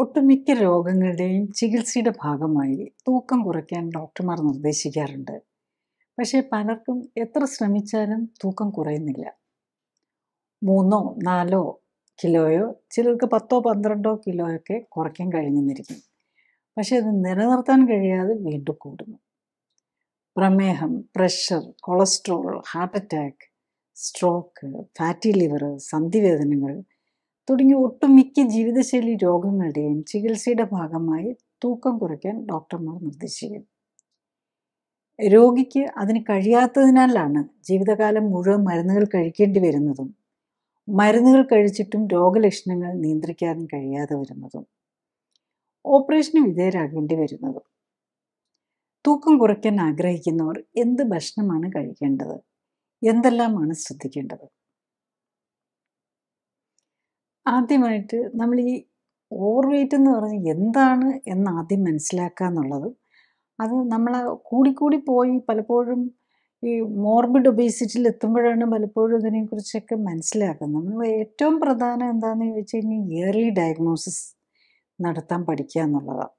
ഒട്ടുമിക്ക രോഗങ്ങളുടെയും ചികിത്സയുടെ ഭാഗമായി തൂക്കം കുറയ്ക്കാൻ ഡോക്ടർമാർ നിർദ്ദേശിക്കാറുണ്ട് പക്ഷേ പലർക്കും എത്ര ശ്രമിച്ചാലും തൂക്കം കുറയുന്നില്ല മൂന്നോ നാലോ കിലോയോ ചിലർക്ക് പത്തോ പന്ത്രണ്ടോ കിലോയൊക്കെ കുറയ്ക്കാൻ കഴിഞ്ഞെന്നിരിക്കും പക്ഷേ അത് നിലനിർത്താൻ കഴിയാതെ വീണ്ടും കൂടുന്നു പ്രമേഹം pressure cholesterol heart attack stroke fatty liver സന്ധിവേദനകൾ തുടങ്ങി ഒട്ടുമിക്ക ജീവിതശൈലി രോഗങ്ങളുടെയും ചികിത്സയുടെ ഭാഗമായി തൂക്കം കുറയ്ക്കാൻ ഡോക്ടർമാർ നിർദ്ദേശിക്കും രോഗിക്ക് അതിന് കഴിയാത്തതിനാലാണ് ജീവിതകാലം മുഴുവൻ മരുന്നുകൾ കഴിക്കേണ്ടി വരുന്നതും മരുന്നുകൾ കഴിച്ചിട്ടും രോഗലക്ഷണങ്ങൾ നിയന്ത്രിക്കാൻ കഴിയാതെ വരുന്നതും ഓപ്പറേഷന് വിധേയരാകേണ്ടി വരുന്നതും തൂക്കം കുറയ്ക്കാൻ ആഗ്രഹിക്കുന്നവർ എന്ത് ഭക്ഷണമാണ് കഴിക്കേണ്ടത് എന്തെല്ലാമാണ് ശ്രദ്ധിക്കേണ്ടത് ആദ്യമായിട്ട് നമ്മൾ ഈ ഓവർ വെയ്റ്റ് എന്ന് പറഞ്ഞ് എന്താണ് എന്ന് ആദ്യം മനസ്സിലാക്കുക എന്നുള്ളത് അത് നമ്മൾ കൂടിക്കൂടി പോയി പലപ്പോഴും ഈ മോർബിഡ് ഒബേസിറ്റിയിൽ എത്തുമ്പോഴാണ് പലപ്പോഴും ഇതിനെക്കുറിച്ചൊക്കെ മനസ്സിലാക്കുന്നത് നമ്മൾ ഏറ്റവും പ്രധാനം എന്താണെന്ന് ചോദിച്ചു കഴിഞ്ഞാൽ ഇയർലി ഡയഗ്നോസിസ് നടത്താൻ പഠിക്കുക എന്നുള്ളതാണ്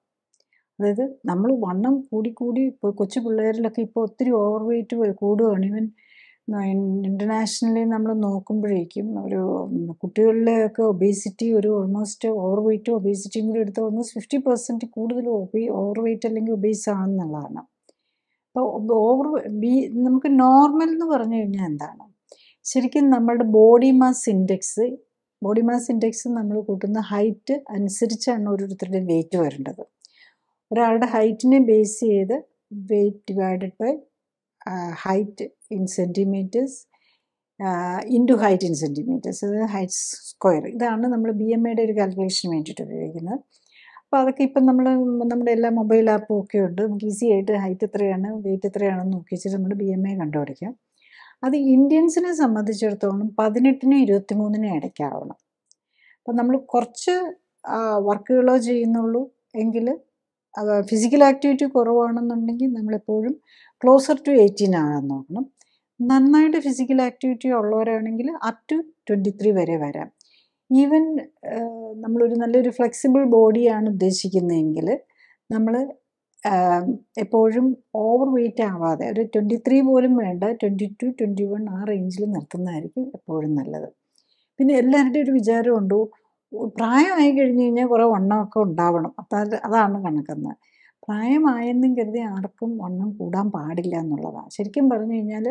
അതായത് നമ്മൾ വണ്ണം കൂടിക്കൂടി ഇപ്പോൾ കൊച്ചു പിള്ളേരിലൊക്കെ ഇപ്പോൾ ഒത്തിരി ഓവർ വെയ്റ്റ് കൂടുകയാണ് ഇവൻ ഇൻ്റർനാഷണലി നമ്മൾ നോക്കുമ്പോഴേക്കും ഒരു കുട്ടികളിലൊക്കെ ഒബേസിറ്റി ഒരു ഓൾമോസ്റ്റ് ഓവർ വെയ്റ്റ് ഒബേസിറ്റിയും കൂടി എടുത്ത് ഓൾമോസ്റ്റ് ഫിഫ്റ്റി പെർസെൻറ്റ് കൂടുതൽ ഒബി ഓവർ വെയ്റ്റ് അല്ലെങ്കിൽ ഒബേസ് ആണെന്നുള്ളതാണ് അപ്പോൾ ഓവർ ബി നമുക്ക് നോർമൽ എന്ന് പറഞ്ഞു കഴിഞ്ഞാൽ എന്താണ് ശരിക്കും നമ്മുടെ body mass index body mass index നമ്മൾ കൂട്ടുന്ന ഹൈറ്റ് അനുസരിച്ചാണ് ഓരോരുത്തരുടെയും വെയിറ്റ് വരേണ്ടത് ഒരാളുടെ ഹൈറ്റിനെ ബേസ് ചെയ്ത് weight divided by height in centimetres into height in centimetres അതായത് ഹൈറ്റ് സ്ക്വയർ ഇതാണ് നമ്മൾ ബി എം എയുടെ ഒരു കാൽക്കുലേഷന് വേണ്ടിയിട്ട് ഉപയോഗിക്കുന്നത് അപ്പോൾ അതൊക്കെ ഇപ്പം നമ്മൾ നമ്മുടെ എല്ലാ മൊബൈൽ ആപ്പും ഒക്കെ ഉണ്ട് നമുക്ക് ഈസി ആയിട്ട് ഹൈറ്റ് എത്രയാണ് വെയിറ്റ് എത്രയാണെന്ന് നോക്കി വെച്ചിട്ട് നമ്മൾ ബി എം എ കണ്ടുപിടിക്കാം അത് ഇന്ത്യൻസിനെ സംബന്ധിച്ചിടത്തോളം പതിനെട്ടിനും ഇരുപത്തി മൂന്നിനും ഇടയ്ക്കാവണം അപ്പം നമ്മൾ കുറച്ച് വർക്കുകളോ ചെയ്യുന്നുള്ളൂ എങ്കിൽ ഫിസിക്കൽ ആക്ടിവിറ്റി കുറവാണെന്നുണ്ടെങ്കിൽ നമ്മളെപ്പോഴും ക്ലോസർ ടു എയ്റ്റീൻ ആകാൻ നോക്കണം നന്നായിട്ട് ഫിസിക്കൽ ആക്ടിവിറ്റി ഉള്ളവരാണെങ്കിൽ അപ് ടു ട്വൻറ്റി ത്രീ വരെ വരാം ഈവൻ നമ്മളൊരു നല്ലൊരു ഫ്ലെക്സിബിൾ ബോഡിയാണ് ഉദ്ദേശിക്കുന്നതെങ്കിൽ നമ്മൾ എപ്പോഴും ഓവർ വെയിറ്റ് ആവാതെ ഒരു ട്വൻറ്റി ത്രീ പോലും വേണ്ട ട്വൻറ്റി ടു ട്വൻറ്റി വൺ ആ റേഞ്ചിൽ നിർത്തുന്നതായിരിക്കും എപ്പോഴും നല്ലത് പിന്നെ എല്ലാവരുടെയും ഒരു വിചാരമുണ്ടോ പ്രായമായി കഴിഞ്ഞ് കഴിഞ്ഞാൽ കുറേ വണ്ണമൊക്കെ ഉണ്ടാവണം അത് അതാണ് കണക്കുന്നത് പ്രായമായെന്നും കരുതി ആർക്കും വണ്ണം കൂടാൻ പാടില്ല എന്നുള്ളതാണ് ശരിക്കും പറഞ്ഞു കഴിഞ്ഞാൽ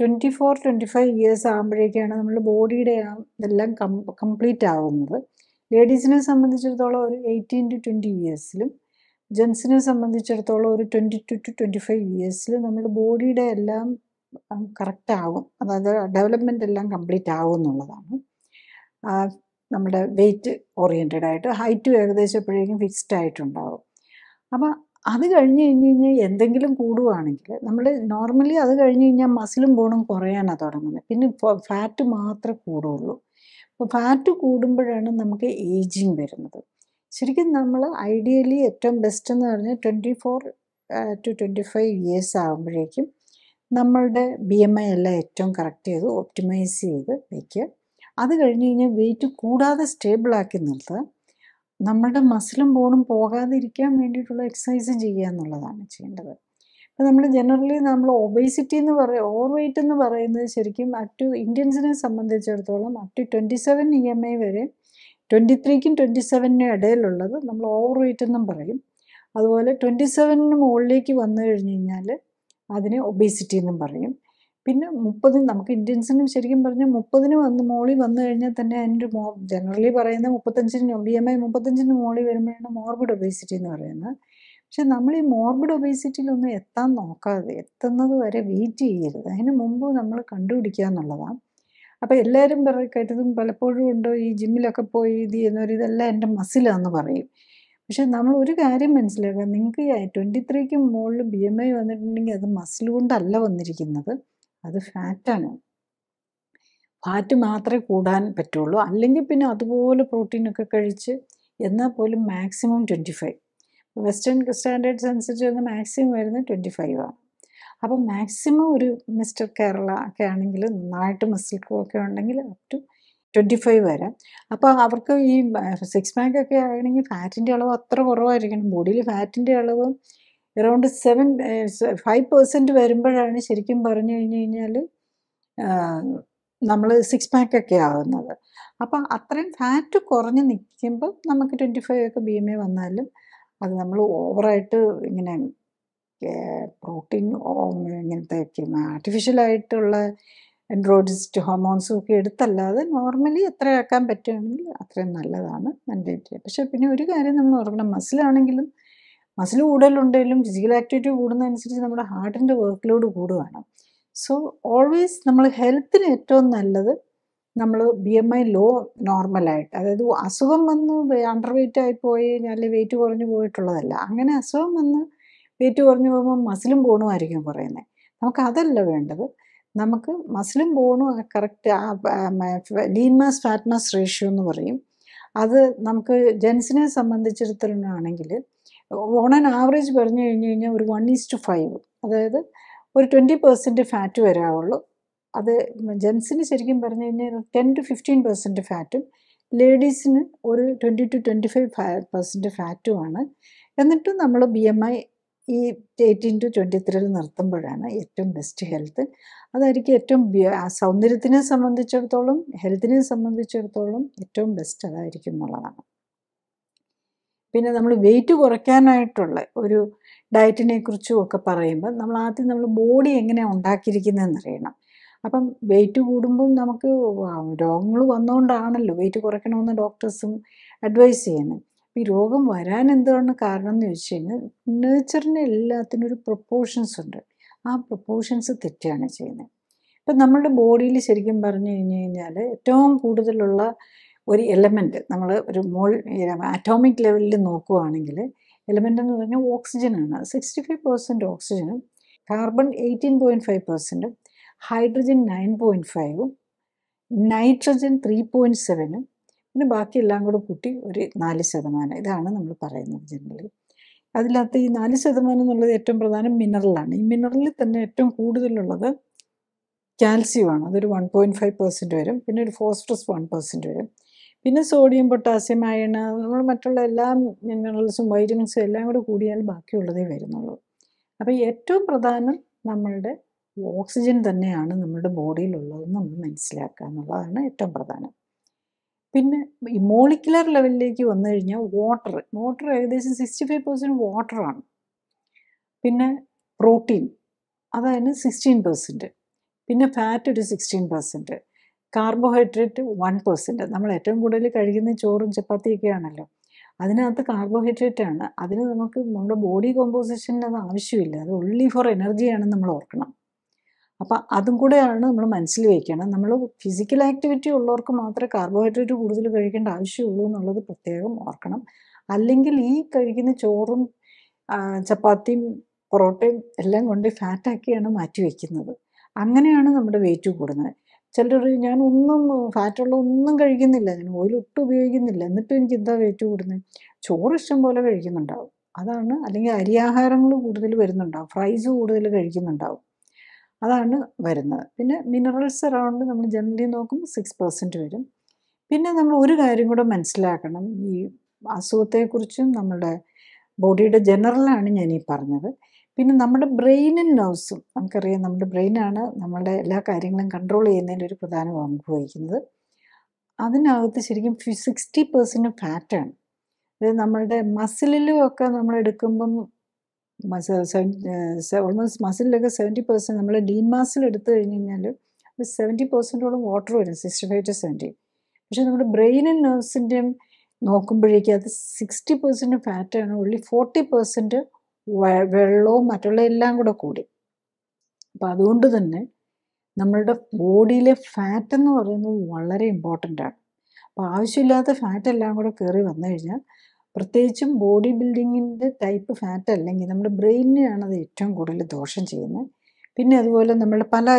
twenty four twenty five years ആകുമ്പോഴേക്കാണ് നമ്മൾ ബോഡിയുടെ ആ ഇതെല്ലാം കം കംപ്ലീറ്റ് ആവുന്നത് ലേഡീസിനെ സംബന്ധിച്ചിടത്തോളം ഒരു എയ്റ്റീൻ ടു ട്വൻറ്റി ഇയേഴ്സിലും ജെൻസിനെ സംബന്ധിച്ചിടത്തോളം ഒരു twenty two to twenty five ഇയേഴ്സിൽ നമ്മുടെ ബോഡിയുടെ എല്ലാം കറക്റ്റ് ആകും അതായത് ഡെവലപ്മെൻ്റ് എല്ലാം കംപ്ലീറ്റ് ആകും എന്നുള്ളതാണ് നമ്മുടെ വെയ്റ്റ് ഓറിയൻറ്റഡ് ആയിട്ട് ഹൈറ്റ് ഏകദേശം എപ്പോഴേക്കും ഫിക്സ്ഡ് ആയിട്ടുണ്ടാവും അപ്പോൾ അത് കഴിഞ്ഞ് കഴിഞ്ഞ് കഴിഞ്ഞാൽ എന്തെങ്കിലും കൂടുവാണെങ്കിൽ നമ്മൾ നോർമലി അത് കഴിഞ്ഞ് കഴിഞ്ഞാൽ മസിലും ബോണും കുറയാനാണ് തുടങ്ങുന്നത് പിന്നെ ഫാറ്റ് മാത്രമേ കൂടുള്ളൂ അപ്പോൾ ഫാറ്റ് കൂടുമ്പോഴാണ് നമുക്ക് ഏജിങ് വരുന്നത് ശരിക്കും നമ്മൾ ഐഡിയലി ഏറ്റവും ബെസ്റ്റ് എന്ന് പറഞ്ഞാൽ twenty four to twenty five years ആകുമ്പോഴേക്കും നമ്മളുടെ ബി എം ഐ എല്ലാം ഏറ്റവും കറക്റ്റ് ചെയ്ത് ഒപ്റ്റിമൈസ് ചെയ്ത് വയ്ക്കുക അത് കഴിഞ്ഞ് കഴിഞ്ഞാൽ വെയിറ്റ് കൂടാതെ സ്റ്റേബിളാക്കി നിർത്തുക നമ്മളുടെ മസിലും ബോണും പോകാതിരിക്കാൻ വേണ്ടിയിട്ടുള്ള എക്സസൈസ് ചെയ്യുക എന്നുള്ളതാണ് ചെയ്യേണ്ടത് ഇപ്പം നമ്മൾ ജനറലി നമ്മൾ ഒബേസിറ്റി എന്ന് പറയുക ഓവർ വെയിറ്റ് എന്ന് പറയുന്നത് ശരിക്കും അപ് ടു ഇന്ത്യൻസിനെ സംബന്ധിച്ചിടത്തോളം up to twenty seven E M I വരെ ട്വൻറ്റി ത്രീക്കും ട്വൻറ്റി സെവനും ഇടയിലുള്ളത് നമ്മൾ ഓവർ വെയിറ്റ് എന്നും പറയും അതുപോലെ ട്വൻറ്റി സെവനിന് മുകളിലേക്ക് വന്നു കഴിഞ്ഞ് കഴിഞ്ഞാൽ അതിനെ ഒബേസിറ്റി എന്നും പറയും പിന്നെ മുപ്പതിന് നമുക്ക് ഇന്ത്യൻസിനും ശരിക്കും പറഞ്ഞാൽ മുപ്പതിന് വന്ന് മോളി വന്നു കഴിഞ്ഞാൽ തന്നെ അതിൻ്റെ മോ ജനറലി പറയുന്ന മുപ്പത്തഞ്ചിന് ബി എം ഐ മുപ്പത്തഞ്ചിന് മോളി വരുമ്പോഴാണ് മോർബിഡ് ഒബേസിറ്റി എന്ന് പറയുന്നത് പക്ഷെ നമ്മൾ ഈ മോർബിഡ് ഒബേസിറ്റിയിലൊന്നും എത്താൻ നോക്കാതെ എത്തുന്നത് വരെ വെയിറ്റ് ചെയ്യരുത് അതിന് മുമ്പ് നമ്മൾ കണ്ടുപിടിക്കുക എന്നുള്ളതാണ് അപ്പോൾ എല്ലാവരും പറ കരുതും പലപ്പോഴും ഉണ്ടോ ഈ ജിമ്മിലൊക്കെ പോയി ഇത് ചെയ്യുന്നവർ ഇതെല്ലാം എൻ്റെ മസിലാന്ന് പറയും പക്ഷെ നമ്മൾ ഒരു കാര്യം മനസ്സിലാക്കുക നിങ്ങൾക്ക് ട്വൻറ്റി ത്രീക്ക് മുകളിൽ ബി എം ഐ വന്നിട്ടുണ്ടെങ്കിൽ അത് മസിൽ കൊണ്ടല്ല വന്നിരിക്കുന്നത് അത് ഫാറ്റാണ് ഫാറ്റ് മാത്രമേ കൂടാൻ പറ്റുള്ളൂ അല്ലെങ്കിൽ പിന്നെ അതുപോലെ പ്രോട്ടീനൊക്കെ കഴിച്ച് എന്നാൽ പോലും maximum twenty five western standards അനുസരിച്ച് വന്ന് മാക്സിമം വരുന്നത് ട്വൻറ്റി ഫൈവ് ആണ് അപ്പം മാക്സിമം ഒരു മിസ്റ്റർ കേരള ഒക്കെ ആണെങ്കിൽ നന്നായിട്ട് മസിൽ ഒക്കെ ഉണ്ടെങ്കിൽ അപ് ടു ട്വൻറ്റി ഫൈവ് വരെ അപ്പോൾ അവർക്ക് ഈ സിക്സ് പാക്കൊക്കെ ഒക്കെ ആണെങ്കിൽ ഫാറ്റിൻ്റെ അളവ് അത്ര കുറവായിരിക്കണം ബോഡിയിൽ ഫാറ്റിൻ്റെ അളവ് എറൗണ്ട് സെവൻ ഫൈവ് പെർസെൻറ്റ് വരുമ്പോഴാണ് ശരിക്കും പറഞ്ഞു കഴിഞ്ഞ് കഴിഞ്ഞാൽ നമ്മൾ സിക്സ് പാക്ക് ഒക്കെ ആവുന്നത് അപ്പം അത്രയും ഫാറ്റ് കുറഞ്ഞ് നിൽക്കുമ്പോൾ നമുക്ക് ട്വൻറ്റി ഫൈവ് ഒക്കെ ബി എം എ വന്നാലും അത് നമ്മൾ ഓവറായിട്ട് ഇങ്ങനെ പ്രോട്ടീൻ ഇങ്ങനത്തെ ആർട്ടിഫിഷ്യലായിട്ടുള്ള എൻഡ്രോയിഡിസ്റ്റ് ഹോർമോൺസും ഒക്കെ എടുത്തല്ലാതെ നോർമലി എത്ര ആക്കാൻ പറ്റുകയാണെങ്കിൽ അത്രയും നല്ലതാണ് മെൻറ്റേറ്റ് പക്ഷേ പിന്നെ ഒരു കാര്യം നമ്മൾ ഓർക്കണം മസിലാണെങ്കിലും മസിൽ കൂടുതലുണ്ടെങ്കിലും ഫിസിക്കൽ ആക്ടിവിറ്റി കൂടുന്നതനുസരിച്ച് നമ്മുടെ ഹാർട്ടിൻ്റെ വർക്ക് ലോഡ് കൂടുകയാണ് സോ ഓൾവേസ് നമ്മൾ ഹെൽത്തിന് ഏറ്റവും നല്ലത് നമ്മൾ ബി എം ഐ ലോ നോർമലായിട്ട് അതായത് അസുഖം വന്ന് അണ്ടർ വെയിറ്റ് ആയി പോയി അല്ലെങ്കിൽ വെയിറ്റ് കുറഞ്ഞു പോയിട്ടുള്ളതല്ല അങ്ങനെ അസുഖം വന്ന് വെയിറ്റ് കുറഞ്ഞു പോകുമ്പോൾ മസിലും ബോണുമായിരിക്കും പറയുന്നത് നമുക്ക് അതല്ല വേണ്ടത് നമുക്ക് മസിലും ബോണും കറക്റ്റ് ആ lean mass fat mass ratio എന്ന് പറയും അത് നമുക്ക് ജെൻസിനെ ആണെങ്കിൽ ഓൺ ആൻ ആവറേജ് പറഞ്ഞു കഴിഞ്ഞു കഴിഞ്ഞാൽ ഒരു വൺ ഈസ് ടു ഫൈവ് അതായത് ഒരു ട്വൻറ്റി പെർസെൻറ്റ് ഫാറ്റ് വരാവുള്ളൂ അത് ജെൻസിന് ശരിക്കും പറഞ്ഞു കഴിഞ്ഞാൽ ടെൻ ടു ഫിഫ്റ്റീൻ പെർസെൻറ്റ് ഫാറ്റും ലേഡീസിന് ഒരു twenty to twenty five percent ഫാറ്റുമാണ് എന്നിട്ടും നമ്മൾ ബി എം ഐ ഈ എയ്റ്റീൻ ടു ട്വൻറ്റി ത്രീയിൽ നിർത്തുമ്പോഴാണ് ഏറ്റവും ബെസ്റ്റ് ഹെൽത്ത് അതായിരിക്കും ഏറ്റവും സൗന്ദര്യത്തിനെ സംബന്ധിച്ചിടത്തോളം ഹെൽത്തിനെ സംബന്ധിച്ചിടത്തോളം ഏറ്റവും ബെസ്റ്റ് അതായിരിക്കും എന്നുള്ളതാണ് പിന്നെ നമ്മൾ വെയിറ്റ് കുറയ്ക്കാനായിട്ടുള്ള ഒരു ഡയറ്റിനെ കുറിച്ചും ഒക്കെ പറയുമ്പോൾ നമ്മൾ ആദ്യം നമ്മൾ ബോഡി എങ്ങനെ ഉണ്ടാക്കിയിരിക്കുന്നതെന്ന് അറിയണം അപ്പം വെയിറ്റ് കൂടുമ്പം നമുക്ക് രോഗങ്ങൾ വന്നുകൊണ്ടാണല്ലോ വെയിറ്റ് കുറയ്ക്കണമെന്ന് ഡോക്ടേഴ്സും അഡ്വൈസ് ചെയ്യുന്നത് ഈ രോഗം വരാൻ എന്താണ് കാരണം എന്ന് ചോദിച്ചു കഴിഞ്ഞാൽ നേച്ചറിന് എല്ലാത്തിനും ഒരു പ്രൊപ്പോർഷൻസ് ഉണ്ട് ആ പ്രൊപ്പോർഷൻസ് തെറ്റാണ് ചെയ്യുന്നത് ഇപ്പം നമ്മളുടെ ബോഡിയിൽ ശരിക്കും പറഞ്ഞു കഴിഞ്ഞു കഴിഞ്ഞാൽ ഏറ്റവും കൂടുതലുള്ള ഒരു എലമെൻറ്റ് നമ്മൾ ഒരു മോൾ അറ്റോമിക് ലെവലിൽ നോക്കുകയാണെങ്കിൽ എലമെൻ്റ് എന്ന് പറഞ്ഞാൽ ഓക്സിജനാണ് സിക്സ്റ്റി ഫൈവ് പെർസെൻറ്റ് ഓക്സിജനും കാർബൺ എയ്റ്റീൻ പോയിൻറ്റ് ഫൈവ് പെർസെൻറ്റും ഹൈഡ്രജൻ നയൻ പോയിൻറ്റ് ഫൈവും നൈട്രജൻ ത്രീ പോയിൻറ്റ് സെവനും പിന്നെ ബാക്കിയെല്ലാം കൂടെ കൂട്ടി ഒരു നാല് ശതമാനം ഇതാണ് നമ്മൾ പറയുന്നത് ജനറലി അതിനകത്ത് ഈ നാല് ശതമാനം എന്നുള്ളത് ഏറ്റവും പ്രധാനം മിനറലാണ് ഈ മിനറലിൽ തന്നെ ഏറ്റവും കൂടുതലുള്ളത് കാൽസ്യമാണ് അതൊരു വൺ പോയിൻറ്റ് ഫൈവ് പെർസെൻറ്റ് വരും പിന്നെ ഒരു ഫോസ്ഫറസ് വൺ പെർസെൻറ്റ് വരും പിന്നെ സോഡിയം പൊട്ടാസ്യം അയണ് നമ്മൾ മറ്റുള്ള എല്ലാ മിനറൽസും വൈറ്റമിൻസും എല്ലാം കൂടി കൂടിയാൽ ബാക്കിയുള്ളതേ വരുന്നുള്ളൂ അപ്പോൾ ഏറ്റവും പ്രധാനം നമ്മളുടെ ഓക്സിജൻ തന്നെയാണ് നമ്മുടെ ബോഡിയിലുള്ളതെന്ന് നമ്മൾ മനസ്സിലാക്കുക എന്നുള്ളതാണ് ഏറ്റവും പ്രധാനം പിന്നെ ഈ മോളിക്കുലർ ലെവലിലേക്ക് വന്നു കഴിഞ്ഞാൽ വാട്ടർ വാട്ടർ ഏകദേശം സിക്സ്റ്റി ഫൈവ് പെർസെൻറ്റ് വാട്ടറാണ് പിന്നെ പ്രോട്ടീൻ അതായത് സിക്സ്റ്റീൻ പെർസെൻറ്റ് പിന്നെ ഫാറ്റ് ഒരു sixteen percent carbohydrate one percent നമ്മൾ ഏറ്റവും കൂടുതൽ കഴിക്കുന്ന ചോറും ആണല്ലോ അതിനകത്ത് കാർബോഹൈഡ്രേറ്റ് ആണ് അതിന് നമുക്ക് നമ്മുടെ ബോഡി കോമ്പോസിഷന് അത് ആവശ്യമില്ല അത് ഓൺലി ഫോർ ആണ് നമ്മൾ ഓർക്കണം അപ്പോൾ അതും കൂടെയാണ് നമ്മൾ മനസ്സിൽ വയ്ക്കണം നമ്മൾ ഫിസിക്കൽ ആക്ടിവിറ്റി ഉള്ളവർക്ക് മാത്രമേ കാർബോഹൈഡ്രേറ്റ് കൂടുതൽ കഴിക്കേണ്ട ആവശ്യമുള്ളൂ എന്നുള്ളത് പ്രത്യേകം ഓർക്കണം അല്ലെങ്കിൽ ഈ കഴിക്കുന്ന ചോറും ചപ്പാത്തിയും പൊറോട്ടയും എല്ലാം കൊണ്ട് ഫാറ്റാക്കിയാണ് മാറ്റി വയ്ക്കുന്നത് അങ്ങനെയാണ് നമ്മുടെ വെയിറ്റ് കൂടുന്നത് ചിലർ ഞാൻ ഒന്നും ഫാറ്റുള്ള ഒന്നും കഴിക്കുന്നില്ല ഞാൻ ഓയിൽ ഒട്ടും ഉപയോഗിക്കുന്നില്ല എന്നിട്ട് എനിക്ക് എന്താ വെയിറ്റ് കൂടുന്നത് ചോറ് ഇഷ്ടം പോലെ കഴിക്കുന്നുണ്ടാവും അതാണ് അല്ലെങ്കിൽ അരിയാഹാരങ്ങൾ കൂടുതൽ വരുന്നുണ്ടാവും ഫ്രൈസ് കൂടുതൽ കഴിക്കുന്നുണ്ടാവും അതാണ് വരുന്നത് പിന്നെ മിനറൽസ് അറൗണ്ട് നമ്മൾ ജനറലി നോക്കും സിക്സ് പെർസെൻറ്റ് വരും പിന്നെ നമ്മൾ ഒരു കാര്യം കൂടെ മനസ്സിലാക്കണം ഈ അസുഖത്തെക്കുറിച്ചും നമ്മുടെ ബോഡിയുടെ ജനറലാണ് ഞാൻ ഈ പറഞ്ഞത് പിന്നെ നമ്മുടെ ബ്രെയിനും നർവ്സും നമുക്കറിയാം നമ്മുടെ ബ്രെയിനാണ് നമ്മളുടെ എല്ലാ കാര്യങ്ങളും കൺട്രോൾ ചെയ്യുന്നതിൻ്റെ ഒരു പ്രധാന പങ്ക് വഹിക്കുന്നത് അതിനകത്ത് ശരിക്കും സിക്സ്റ്റി പെർസെൻറ്റ് ഫാറ്റാണ് അതായത് നമ്മളുടെ മസിലിലും ഒക്കെ നമ്മൾ എടുക്കുമ്പം ഓൾമോസ്റ്റ് മസിലിലൊക്കെ സെവൻറ്റി പെർസെൻറ്റ് നമ്മൾ ലീൻ മാസിൽ എടുത്തു കഴിഞ്ഞ് കഴിഞ്ഞാൽ ഒരു സെവൻറ്റി പെർസെൻറ്റോളം വാട്ടർ വരും സിക്സ്റ്റി ഫൈവ് ടു സെവൻറ്റി പക്ഷേ നമ്മുടെ ബ്രെയിനും നെർവ്സിൻ്റെയും നോക്കുമ്പോഴേക്കും അത് സിക്സ്റ്റി പെർസെൻറ്റ് ഫാറ്റാണ് ഉള്ളി ഫോർട്ടി പെർസെൻറ്റ് വെള്ളവും മറ്റുള്ള എല്ലാം കൂടെ കൂടി അപ്പം അതുകൊണ്ട് തന്നെ നമ്മളുടെ ബോഡിയിലെ ഫാറ്റ് എന്ന് പറയുന്നത് വളരെ ഇമ്പോർട്ടൻ്റ് ആണ് അപ്പോൾ ആവശ്യമില്ലാത്ത ഫാറ്റ് എല്ലാം കൂടെ കയറി വന്നു കഴിഞ്ഞാൽ പ്രത്യേകിച്ചും ബോഡി ബിൽഡിങ്ങിൻ്റെ ടൈപ്പ് ഫാറ്റ് അല്ലെങ്കിൽ നമ്മുടെ ബ്രെയിനിനാണ് അത് ഏറ്റവും കൂടുതൽ ദോഷം ചെയ്യുന്നത് പിന്നെ അതുപോലെ നമ്മുടെ പല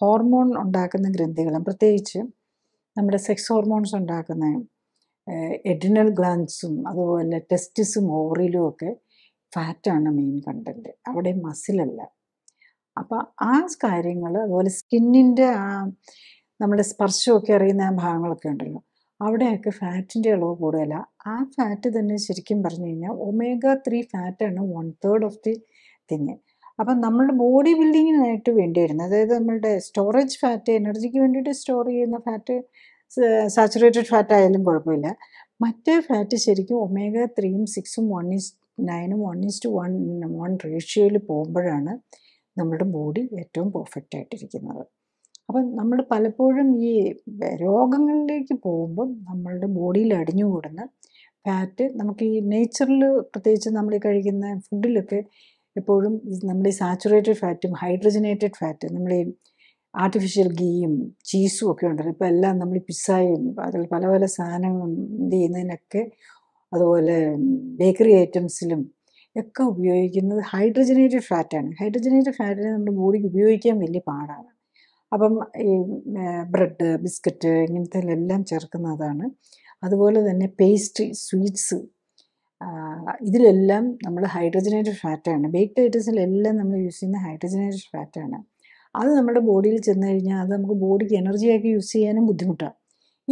ഹോർമോൺ ഉണ്ടാക്കുന്ന ഗ്രന്ഥികളും പ്രത്യേകിച്ച് നമ്മുടെ സെക്സ് ഹോർമോൺസ് ഉണ്ടാക്കുന്ന എഡിനൽ ഗ്ലാൻസും അതുപോലെ ടെസ്റ്റിസും ഓറിലും ഒക്കെ ഫാറ്റാണ് മെയിൻ കണ്ടൻറ്റ് അവിടെ മസിലല്ല അപ്പോൾ ആ കാര്യങ്ങൾ അതുപോലെ സ്കിന്നിൻ്റെ ആ നമ്മുടെ സ്പർശമൊക്കെ അറിയുന്ന ഭാഗങ്ങളൊക്കെ ഉണ്ടല്ലോ അവിടെയൊക്കെ ഫാറ്റിൻ്റെ അളവ് കൂടുതലാണ് ആ ഫാറ്റ് തന്നെ ശരിക്കും പറഞ്ഞു കഴിഞ്ഞാൽ ഒമേഗ ത്രീ ഫാറ്റാണ് one third of the thing അപ്പം നമ്മളുടെ ബോഡി ബിൽഡിങ്ങിനായിട്ട് വേണ്ടി വരുന്നത് അതായത് നമ്മളുടെ സ്റ്റോറേജ് ഫാറ്റ് എനർജിക്ക് വേണ്ടിയിട്ട് സ്റ്റോർ ചെയ്യുന്ന ഫാറ്റ് സാച്ചുറേറ്റഡ് ഫാറ്റ് ആയാലും കുഴപ്പമില്ല മറ്റേ ഫാറ്റ് ശരിക്കും ഒമേഗ ത്രീയും സിക്സും വൺ ഈസ് നയനും വൺ ഇൻസ്റ്റു വൺ വൺ റേഷ്യോയിൽ പോകുമ്പോഴാണ് നമ്മുടെ ബോഡി ഏറ്റവും പെർഫെക്റ്റ് ആയിട്ടിരിക്കുന്നത് അപ്പം നമ്മൾ പലപ്പോഴും ഈ രോഗങ്ങളിലേക്ക് പോകുമ്പോൾ നമ്മളുടെ ബോഡിയിൽ അടിഞ്ഞുകൂടുന്ന ഫാറ്റ് നമുക്ക് ഈ നേച്ചറിൽ പ്രത്യേകിച്ച് നമ്മൾ ഈ കഴിക്കുന്ന ഫുഡിലൊക്കെ എപ്പോഴും നമ്മൾ ഈ സാച്ചുറേറ്റഡ് ഫാറ്റും ഹൈഡ്രജനേറ്റഡ് ഫാറ്റ് നമ്മൾ ഈ ആർട്ടിഫിഷ്യൽ ഗീയും ചീസും ഒക്കെ ഉണ്ടല്ലോ ഇപ്പോൾ എല്ലാം നമ്മൾ പിസ്സായും അതിൽ പല പല സാധനങ്ങൾ ഇത് ചെയ്യുന്നതിനൊക്കെ അതുപോലെ ബേക്കറി ഐറ്റംസിലും ഒക്കെ ഉപയോഗിക്കുന്നത് ഹൈഡ്രജനേറ്റഡ് ഫാറ്റാണ് ഹൈഡ്രജനേറ്റഡ് ഫാറ്റിനെ നമ്മുടെ ബോഡിക്ക് ഉപയോഗിക്കാൻ വലിയ പാടാണ് അപ്പം ഈ ബ്രെഡ് ബിസ്ക്കറ്റ് ഇങ്ങനത്തെല്ലാം ചേർക്കുന്നതാണ് അതുപോലെ തന്നെ പേസ്ട്രി സ്വീറ്റ്സ് ഇതിലെല്ലാം നമ്മൾ ഹൈഡ്രജനേറ്റഡ് ഫാറ്റാണ് ബേക്ക്ഡ് ഐറ്റംസിലെല്ലാം നമ്മൾ യൂസ് ചെയ്യുന്ന ഹൈഡ്രജനേറ്റഡ് ഫാറ്റാണ് അത് നമ്മുടെ ബോഡിയിൽ ചെന്ന് കഴിഞ്ഞാൽ അത് നമുക്ക് ബോഡിക്ക് എനർജിയാക്കി യൂസ് ചെയ്യാനും ബുദ്ധിമുട്ടാണ്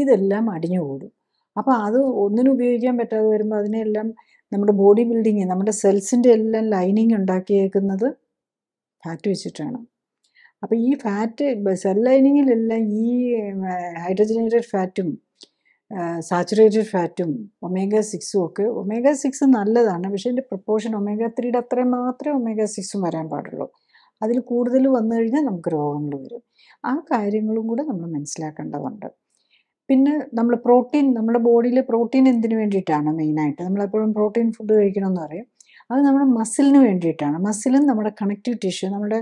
ഇതെല്ലാം അടിഞ്ഞു കൂടും അപ്പോൾ അത് ഒന്നിനും ഉപയോഗിക്കാൻ പറ്റാതെ വരുമ്പോൾ അതിനെല്ലാം നമ്മുടെ ബോഡി ബിൽഡിങ് നമ്മുടെ സെൽസിൻ്റെ എല്ലാം ലൈനിങ് ഉണ്ടാക്കിയേക്കുന്നത് ഫാറ്റ് വെച്ചിട്ടാണ് അപ്പോൾ ഈ ഫാറ്റ് സെൽ ലൈനിങ്ങിലെല്ലാം ഈ ഹൈഡ്രജനേറ്റഡ് ഫാറ്റും സാച്ചുറേറ്റഡ് ഫാറ്റും ഒമേഗ സിക്സും ഒക്കെ ഒമേഗ സിക്സ് നല്ലതാണ് പക്ഷേ ഇതിൻ്റെ പ്രപ്പോർഷൻ ഒമേഗ ത്രീയുടെ അത്രയും മാത്രമേ ഒമേഗ സിക്സും വരാൻ പാടുള്ളൂ അതിൽ കൂടുതൽ വന്നു കഴിഞ്ഞാൽ നമുക്ക് രോഗങ്ങൾ വരും ആ കാര്യങ്ങളും കൂടെ നമ്മൾ മനസ്സിലാക്കേണ്ടതുണ്ട് പിന്നെ നമ്മൾ പ്രോട്ടീൻ നമ്മുടെ ബോഡിയിൽ പ്രോട്ടീൻ എന്തിനു വേണ്ടിയിട്ടാണ് മെയിനായിട്ട് നമ്മളെപ്പോഴും പ്രോട്ടീൻ ഫുഡ് കഴിക്കണമെന്ന് പറയും അത് നമ്മുടെ മസിലിന് വേണ്ടിയിട്ടാണ് മസിലും നമ്മുടെ കണക്റ്റീവ് ടിഷ്യു നമ്മുടെ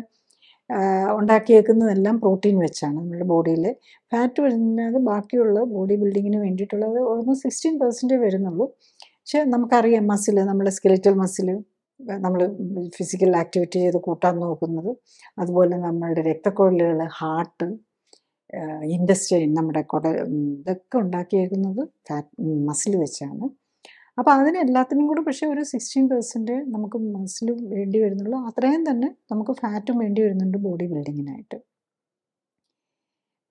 ഉണ്ടാക്കിയേക്കുന്നതെല്ലാം പ്രോട്ടീൻ വെച്ചാണ് നമ്മുടെ ബോഡിയിൽ ഫാറ്റ് വരുന്നത് ബാക്കിയുള്ള ബോഡി ബിൽഡിങ്ങിന് വേണ്ടിയിട്ടുള്ളത് ഓൾമോസ്റ്റ് സിക്സ്റ്റീൻ പെർസെൻറ്റേ വരുന്നുള്ളൂ പക്ഷേ നമുക്കറിയാം മസിൽ നമ്മുടെ സ്കെലിറ്റൽ മസിൽ നമ്മൾ ഫിസിക്കൽ ആക്ടിവിറ്റി ചെയ്ത് കൂട്ടാൻ നോക്കുന്നത് അതുപോലെ നമ്മളുടെ രക്തക്കൊഴലുകൾ ഹാർട്ട് ഇൻഡസ്ട്രിയൽ നമ്മുടെ കുട ഇതൊക്കെ ഉണ്ടാക്കിയേക്കുന്നത് ഫാറ്റ് മസിൽ വെച്ചാണ് അപ്പോൾ അതിന് എല്ലാത്തിനും കൂടി പക്ഷേ ഒരു സിക്സ്റ്റീൻ പെർസെൻറ്റ് നമുക്ക് മസിലും വേണ്ടി വരുന്നുള്ളൂ അത്രയും തന്നെ നമുക്ക് ഫാറ്റും വേണ്ടി വരുന്നുണ്ട് ബോഡി ബിൽഡിങ്ങിനായിട്ട്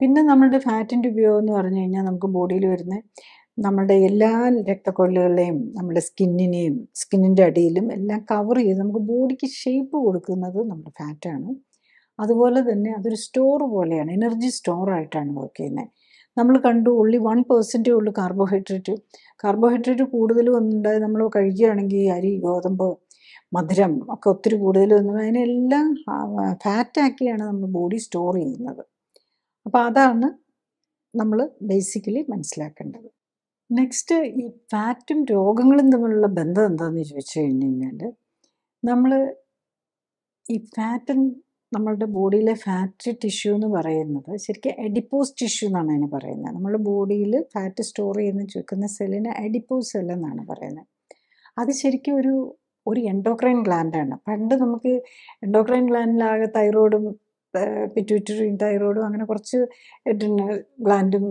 പിന്നെ നമ്മളുടെ ഫാറ്റിൻ്റെ ഉപയോഗം എന്ന് പറഞ്ഞു കഴിഞ്ഞാൽ നമുക്ക് ബോഡിയിൽ വരുന്ന നമ്മുടെ എല്ലാ രക്തക്കൊല്ലുകളെയും നമ്മുടെ സ്കിന്നിനെയും സ്കിന്നിൻ്റെ അടിയിലും എല്ലാം കവർ ചെയ്ത് നമുക്ക് ബോഡിക്ക് ഷേപ്പ് കൊടുക്കുന്നത് നമ്മുടെ ഫാറ്റാണ് അതുപോലെ തന്നെ അതൊരു സ്റ്റോർ പോലെയാണ് എനർജി സ്റ്റോർ ആയിട്ടാണ് വർക്ക് ചെയ്യുന്നത് നമ്മൾ കണ്ടു ഉള്ളി വൺ പേഴ്സൻറ്റേ ഉള്ളു കാർബോഹൈഡ്രേറ്റ് കാർബോഹൈഡ്രേറ്റ് കൂടുതൽ വന്നിട്ടുണ്ടായത് നമ്മൾ കഴിക്കുകയാണെങ്കിൽ അരി ഗോതമ്പ് മധുരം ഒക്കെ ഒത്തിരി കൂടുതൽ വന്നു അതിനെല്ലാം ഫാറ്റാക്കിയാണ് നമ്മൾ ബോഡി സ്റ്റോർ ചെയ്യുന്നത് അപ്പോൾ അതാണ് നമ്മൾ ബേസിക്കലി മനസ്സിലാക്കേണ്ടത് നെക്സ്റ്റ് ഈ ഫാറ്റും രോഗങ്ങളും തമ്മിലുള്ള ബന്ധം എന്താണെന്ന് ചോദിച്ചു കഴിഞ്ഞ് കഴിഞ്ഞാൽ നമ്മൾ ഈ ഫാറ്റും നമ്മളുടെ ബോഡിയിലെ ഫാറ്റ് ടിഷ്യൂ എന്ന് പറയുന്നത് ശരിക്കും എഡിപ്പോസ് ടിഷ്യൂ എന്നാണ് അതിന് പറയുന്നത് നമ്മുടെ ബോഡിയിൽ ഫാറ്റ് സ്റ്റോർ ചെയ്യുന്ന ചുരുക്കുന്ന സെല്ലിനെ എഡിപ്പോസ് സെൽ എന്നാണ് പറയുന്നത് അത് ശരിക്കും ഒരു ഒരു എൻഡോക്രൈൻ ഗ്ലാൻഡാണ് പണ്ട് നമുക്ക് എൻഡോക്രൈൻ ഗ്ലാൻഡിലാകെ തൈറോയിഡും പിറ്റ്യൂറ്ററിയും തൈറോയിഡും അങ്ങനെ കുറച്ച് ഗ്ലാൻഡും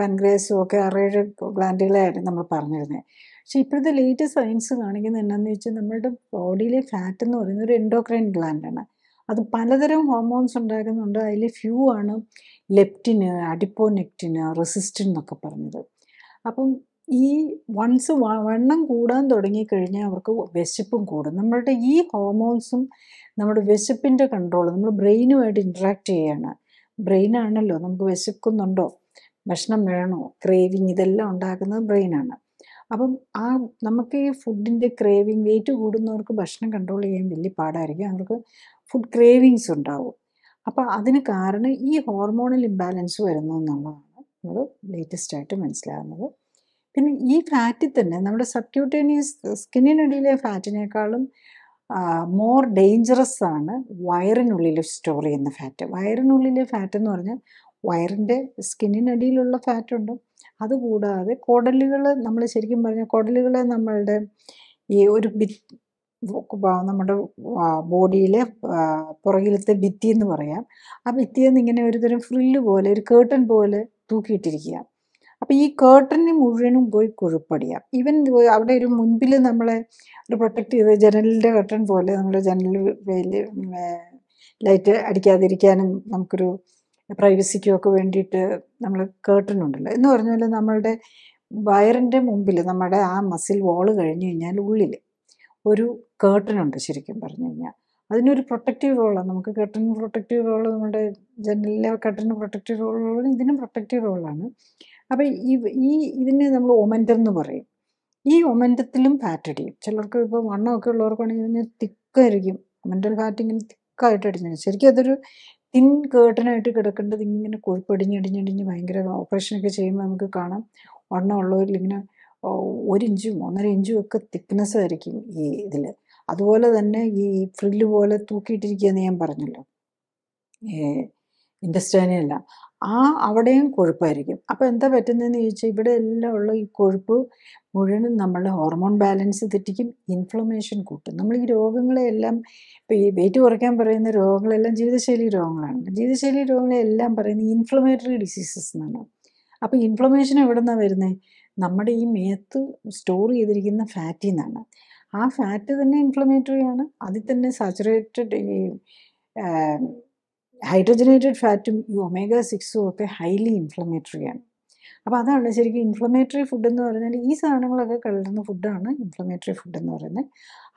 പാൻഗ്രേസും ഒക്കെ ആറേഴ് ഗ്ലാൻഡുകളായിരുന്നു നമ്മൾ പറഞ്ഞിരുന്നത് പക്ഷേ ഇപ്പോഴത്തെ ലേറ്റസ്റ്റ് സയൻസ് കാണിക്കുന്നത് എന്നാന്ന് വെച്ചാൽ നമ്മളുടെ ബോഡിയിലെ ഫാറ്റ് എന്ന് പറയുന്നത് ഒരു എൻഡോക്രൈൻ ഗ്ലാൻഡാണ് അത് പലതരം ഹോർമോൺസ് ഉണ്ടായിരുന്നുണ്ട് അതിൽ ഫ്യൂ ആണ് ലെപ്റ്റിന് അഡിപ്പോനെക്റ്റിന് റെസിസ്റ്റിൻ എന്നൊക്കെ പറഞ്ഞത് അപ്പം ഈ വൺസ് വണ്ണം കൂടാൻ തുടങ്ങിക്കഴിഞ്ഞാൽ അവർക്ക് വിശപ്പും കൂടും നമ്മളുടെ ഈ ഹോർമോൺസും നമ്മുടെ വിശപ്പിൻ്റെ കൺട്രോൾ നമ്മൾ ബ്രെയിനുമായിട്ട് ഇൻട്രാക്ട് ചെയ്യാണ് ബ്രെയിനാണല്ലോ നമുക്ക് വിശക്കുന്നുണ്ടോ ഭക്ഷണം വേണോ ക്രേവിങ് ഇതെല്ലാം ഉണ്ടാക്കുന്നത് ബ്രെയിനാണ് അപ്പം ആ നമുക്ക് ഈ ഫുഡിൻ്റെ ക്രേവിങ് വെയിറ്റ് കൂടുന്നവർക്ക് ഭക്ഷണം കൺട്രോൾ ചെയ്യാൻ വലിയ പാടായിരിക്കും അവർക്ക് ഫുഡ് ക്രേവിങ്സ് ഉണ്ടാവും അപ്പോൾ അതിന് കാരണം ഈ ഹോർമോണൽ ഇംബാലൻസ് വരുന്നു എന്നുള്ളതാണ് നമ്മൾ ലേറ്റസ്റ്റ് ആയിട്ട് മനസ്സിലാകുന്നത് പിന്നെ ഈ ഫാറ്റിൽ തന്നെ നമ്മുടെ സബ്ക്യൂട്ടേനിയസ് സ്കിന്നിനുള്ളിലെ ഫാറ്റിനേക്കാളും മോർ ഡേഞ്ചറസ് ആണ് വയറിനുള്ളിൽ സ്റ്റോർ ചെയ്യുന്ന ഫാറ്റ് വയറിനുള്ളിലെ ഫാറ്റ് എന്ന് പറഞ്ഞാൽ വയറിൻ്റെ സ്കിന്നിനടിയിലുള്ള ഫാറ്റുണ്ട് അതുകൂടാതെ കുടലുകൾ നമ്മൾ ശരിക്കും പറഞ്ഞാൽ കുടലുകളെ നമ്മളുടെ ഈ ഒരു നമ്മുടെ ബോഡിയിലെ പുറകിലത്തെ ഭിത്തി എന്ന് പറയാം ആ ഭിത്തിയിൽ നിന്ന് ഇങ്ങനെ ഒരുതരം ഫ്രില്ല് പോലെ ഒരു കേട്ടൺ പോലെ തൂക്കിയിട്ടിരിക്കുക അപ്പം ഈ കേട്ടണിന് മുഴുവനും പോയി കൊഴുപ്പടിയാം ഈവൻ അവിടെ ഒരു മുൻപിൽ നമ്മളെ ഒരു പ്രൊട്ടക്റ്റ് ചെയ്ത് ജനലിൻ്റെ കർട്ടൺ പോലെ നമ്മൾ ജനൽ ലൈറ്റ് അടിക്കാതിരിക്കാനും നമുക്കൊരു പ്രൈവസിക്കും ഒക്കെ വേണ്ടിയിട്ട് നമ്മൾ കേട്ടൺ ഉണ്ടല്ലോ എന്ന് പറഞ്ഞ പോലെ നമ്മളുടെ വയറിൻ്റെ മുമ്പിൽ നമ്മുടെ ആ മസിൽ വോള് കഴിഞ്ഞു കഴിഞ്ഞാൽ ഉള്ളിൽ ഒരു കേർട്ടനുണ്ട് ശരിക്കും പറഞ്ഞു കഴിഞ്ഞാൽ അതിനൊരു പ്രൊട്ടക്റ്റീവ് റോളാണ് നമുക്ക് കർട്ടന് പ്രൊട്ടക്റ്റീവ് റോൾ നമ്മുടെ ജനലിലെ കർട്ടന് പ്രൊട്ടക്റ്റീവ് റോളുള്ളതാണ് ഇതിനും പ്രൊട്ടക്റ്റീവ് റോളാണ് അപ്പോൾ ഈ ഈ ഇതിനെ നമ്മൾ ഒമൻറ്റം എന്ന് പറയും ഈ ഒമൻറ്റത്തിലും ഫാറ്റ് അടിയും ചിലർക്ക് ഇപ്പോൾ വണ്ണമൊക്കെ ഉള്ളവർക്കാണെങ്കിൽ ഇതിന് തിക്കായിരിക്കും ഒമൻറ്റൽ ഫാറ്റ് ഇങ്ങനെ തിക്കായിട്ട് അടിഞ്ഞു ശരിക്കും അതൊരു തിൻ കേട്ടനായിട്ട് കിടക്കേണ്ടത് ഇങ്ങനെ കൊഴുപ്പടിഞ്ഞടിഞ്ഞടിഞ്ഞ് ഭയങ്കര ഓപ്പറേഷനൊക്കെ ചെയ്യുമ്പോൾ നമുക്ക് കാണാം വണ്ണമുള്ളവരിൽ ഇങ്ങനെ ഒരു ഇഞ്ചും ഒന്നര ഇഞ്ചും ഒക്കെ തിക്നെസ് ആയിരിക്കും ഈ ഇതിൽ അതുപോലെ തന്നെ ഈ ഫ്രില്ല് പോലെ തൂക്കിയിട്ടിരിക്കുകയെന്ന് ഞാൻ പറഞ്ഞല്ലോ ഇൻഡസ്റ്റാനിയല്ല ആ അവിടെയും കൊഴുപ്പായിരിക്കും അപ്പോൾ എന്താ പറ്റുന്നതെന്ന് ചോദിച്ചാൽ ഇവിടെ എല്ലാം ഉള്ള ഈ കൊഴുപ്പ് മുഴുവനും നമ്മളുടെ ഹോർമോൺ ബാലൻസ് തെറ്റിക്കും ഇൻഫ്ലമേഷൻ കൂട്ടും നമ്മൾ ഈ രോഗങ്ങളെല്ലാം ഇപ്പോൾ ഈ വെയിറ്റ് കുറയ്ക്കാൻ പറയുന്ന രോഗങ്ങളെല്ലാം ജീവിതശൈലി രോഗങ്ങളാണ് ജീവിതശൈലി രോഗങ്ങളെല്ലാം പറയുന്നത് ഇൻഫ്ലമേറ്ററി ഡിസീസസ് എന്നാണ് അപ്പോൾ ഇൻഫ്ലമേഷൻ എവിടെ നിന്നാണ് വരുന്നത് നമ്മുടെ ഈ മേത്ത് സ്റ്റോർ ചെയ്തിരിക്കുന്ന ഫാറ്റിൽ നിന്നാണ് ആ ഫാറ്റ് തന്നെ ഇൻഫ്ലമേറ്ററി ആണ് അതിൽ തന്നെ സാച്ചുറേറ്റഡ് ഈ ഹൈഡ്രജനേറ്റഡ് ഫാറ്റും ഈ ഒമേഗ സിക്സും ഒക്കെ ഹൈലി ഇൻഫ്ലമേറ്ററി ആണ് അപ്പോൾ അതാണ് ശരിക്കും ഇൻഫ്ലമേറ്ററി ഫുഡ് എന്ന് പറഞ്ഞാൽ ഈ സാധനങ്ങളൊക്കെ കലർന്ന ഫുഡാണ് ഇൻഫ്ലമേറ്ററി ഫുഡ് എന്ന് പറയുന്നത്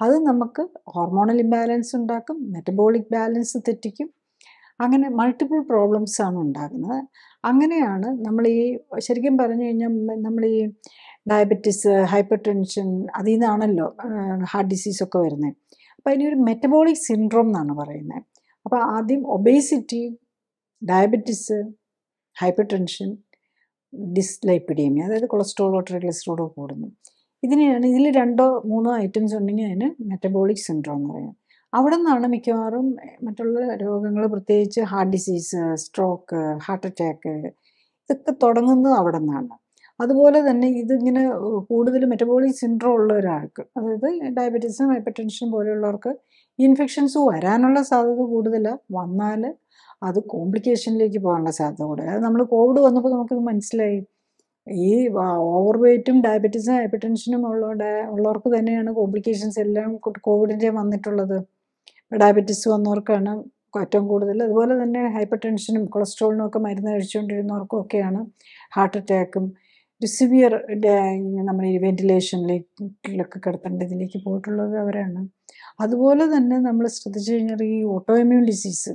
അത് നമുക്ക് ഹോർമോണൽ ഇംബാലൻസ് ഉണ്ടാക്കും മെറ്റബോളിക് ബാലൻസ് തെറ്റിക്കും അങ്ങനെ മൾട്ടിപ്പിൾ പ്രോബ്ലംസ് ആണ് ഉണ്ടാകുന്നത് അങ്ങനെയാണ് നമ്മൾ ഈ ശരിക്കും പറഞ്ഞു കഴിഞ്ഞാൽ നമ്മൾ ഈ ഡയബറ്റിസ് ഹൈപ്പർ ടെൻഷൻ അതിൽ നിന്നാണല്ലോ ഹാർട്ട് ഒക്കെ വരുന്നത് അപ്പോൾ അതിനൊരു മെറ്റബോളിക് സിൻഡ്രോം എന്നാണ് പറയുന്നത് അപ്പോൾ ആദ്യം obesity diabetes hypertension dyslipidaemia അതായത് കൊളസ്ട്രോളോ ട്രൈഗ്ലസ്ട്രോളോ കൂടുന്നു ഇതിനെയാണ് ഇതിൽ രണ്ടോ മൂന്നോ ഐറ്റംസ് ഉണ്ടെങ്കിൽ അതിന് മെറ്റബോളിക് സിൻഡ്രോം എന്ന് പറയാം അവിടെ നിന്നാണ് മിക്കവാറും മറ്റുള്ള രോഗങ്ങൾ പ്രത്യേകിച്ച് heart disease stroke heart attack ഇതൊക്കെ തുടങ്ങുന്നത് അവിടെ നിന്നാണ് അതുപോലെ തന്നെ ഇതിങ്ങനെ കൂടുതൽ മെറ്റബോളിക് സിൻഡ്രോം ഉള്ള ഒരാൾക്ക് അതായത് ഡയബറ്റീസും ഹൈപ്പർ ടെൻഷൻ പോലെയുള്ളവർക്ക് ഇൻഫെക്ഷൻസ് വരാനുള്ള സാധ്യത കൂടുതലാണ് വന്നാൽ അത് കോംപ്ലിക്കേഷനിലേക്ക് പോകാനുള്ള സാധ്യത കൂടുതൽ അത് നമ്മൾ കോവിഡ് വന്നപ്പോൾ നമുക്ക് മനസ്സിലായി ഈ ഓവർ വെയ്റ്റും ഡയബറ്റീസും ഹൈപ്പർ ടെൻഷനും ഉള്ള ഉള്ളവർക്ക് തന്നെയാണ് കോംപ്ലിക്കേഷൻസ് എല്ലാം കോവിഡിൻ്റെ വന്നിട്ടുള്ളത് ഡയബറ്റിസ് വന്നവർക്കാണ് ഏറ്റവും കൂടുതൽ അതുപോലെ തന്നെ ഹൈപ്പർ ടെൻഷനും കൊളസ്ട്രോളിനും ഒക്കെ മരുന്ന് കഴിച്ചുകൊണ്ടിരുന്നവർക്കും ഒക്കെയാണ് ഹാർട്ട് അറ്റാക്കും ഒരു സിവിയർ നമ്മുടെ ഈ വെന്റിലേഷനിലേക്കിലൊക്കെ കിടത്തേണ്ട ഇതിലേക്ക് പോയിട്ടുള്ളത് അവരാണ് അതുപോലെ തന്നെ നമ്മൾ ശ്രദ്ധിച്ചു കഴിഞ്ഞാൽ ഈ ഓട്ടോഇമ്യൂൺ ഡിസീസ്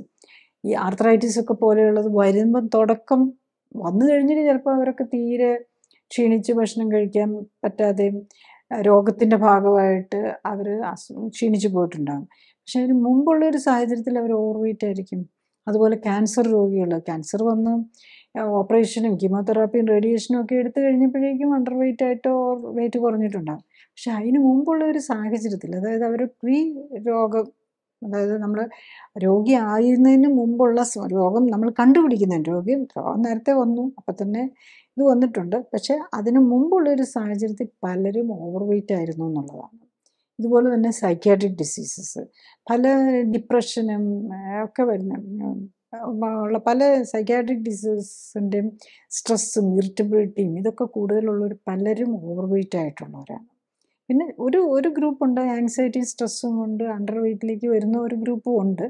ഈ ആർത്രൈറ്റിസ് ഒക്കെ പോലെയുള്ളത് വരുമ്പം തുടക്കം വന്നു കഴിഞ്ഞിട്ട് ചിലപ്പോൾ അവരൊക്കെ തീരെ ക്ഷീണിച്ച് ഭക്ഷണം കഴിക്കാൻ പറ്റാതെയും രോഗത്തിൻ്റെ ഭാഗമായിട്ട് അവർ ക്ഷീണിച്ച് പോയിട്ടുണ്ടാകും പക്ഷെ അതിന് മുമ്പുള്ള ഒരു സാഹചര്യത്തിൽ അവർ ഓവർവെയിറ്റ് ആയിരിക്കും അതുപോലെ ക്യാൻസർ രോഗികൾ ക്യാൻസർ വന്ന് ഓപ്പറേഷനും കീമോതെറാപ്പിയും റേഡിയേഷനും ഒക്കെ എടുത്തു കഴിഞ്ഞപ്പോഴേക്കും അണ്ടർ വെയിറ്റ് ആയിട്ടോ വെയിറ്റ് കുറഞ്ഞിട്ടുണ്ടാകും പക്ഷെ അതിന് മുമ്പുള്ള ഒരു സാഹചര്യത്തിൽ അതായത് അവർ പ്രീ രോഗം അതായത് നമ്മൾ രോഗി ആയിരുന്നതിന് മുമ്പുള്ള രോഗം നമ്മൾ കണ്ടുപിടിക്കുന്ന രോഗി രോഗം നേരത്തെ വന്നു അപ്പം തന്നെ ഇത് വന്നിട്ടുണ്ട് പക്ഷേ അതിന് മുമ്പുള്ള ഒരു സാഹചര്യത്തിൽ പലരും ഓവർ വെയിറ്റ് ആയിരുന്നു എന്നുള്ളതാണ് ഇതുപോലെ തന്നെ സൈക്യാട്രിക് ഡിസീസസ് പല ഡിപ്രഷനും ഒക്കെ വരുന്ന ഉള്ള പല സൈക്യാട്രിക് ഡിസീസസിൻ്റെയും സ്ട്രെസ്സും ഇറിറ്റബിലിറ്റിയും ഇതൊക്കെ കൂടുതലുള്ളവർ പലരും ഓവർ ആയിട്ടുള്ളവരാണ് പിന്നെ ഒരു ഒരു ഗ്രൂപ്പുണ്ട് ആങ്സൈറ്റി സ്ട്രെസ്സും കൊണ്ട് അണ്ടർ വെയിറ്റിലേക്ക് വരുന്ന ഒരു ഗ്രൂപ്പും ഉണ്ട്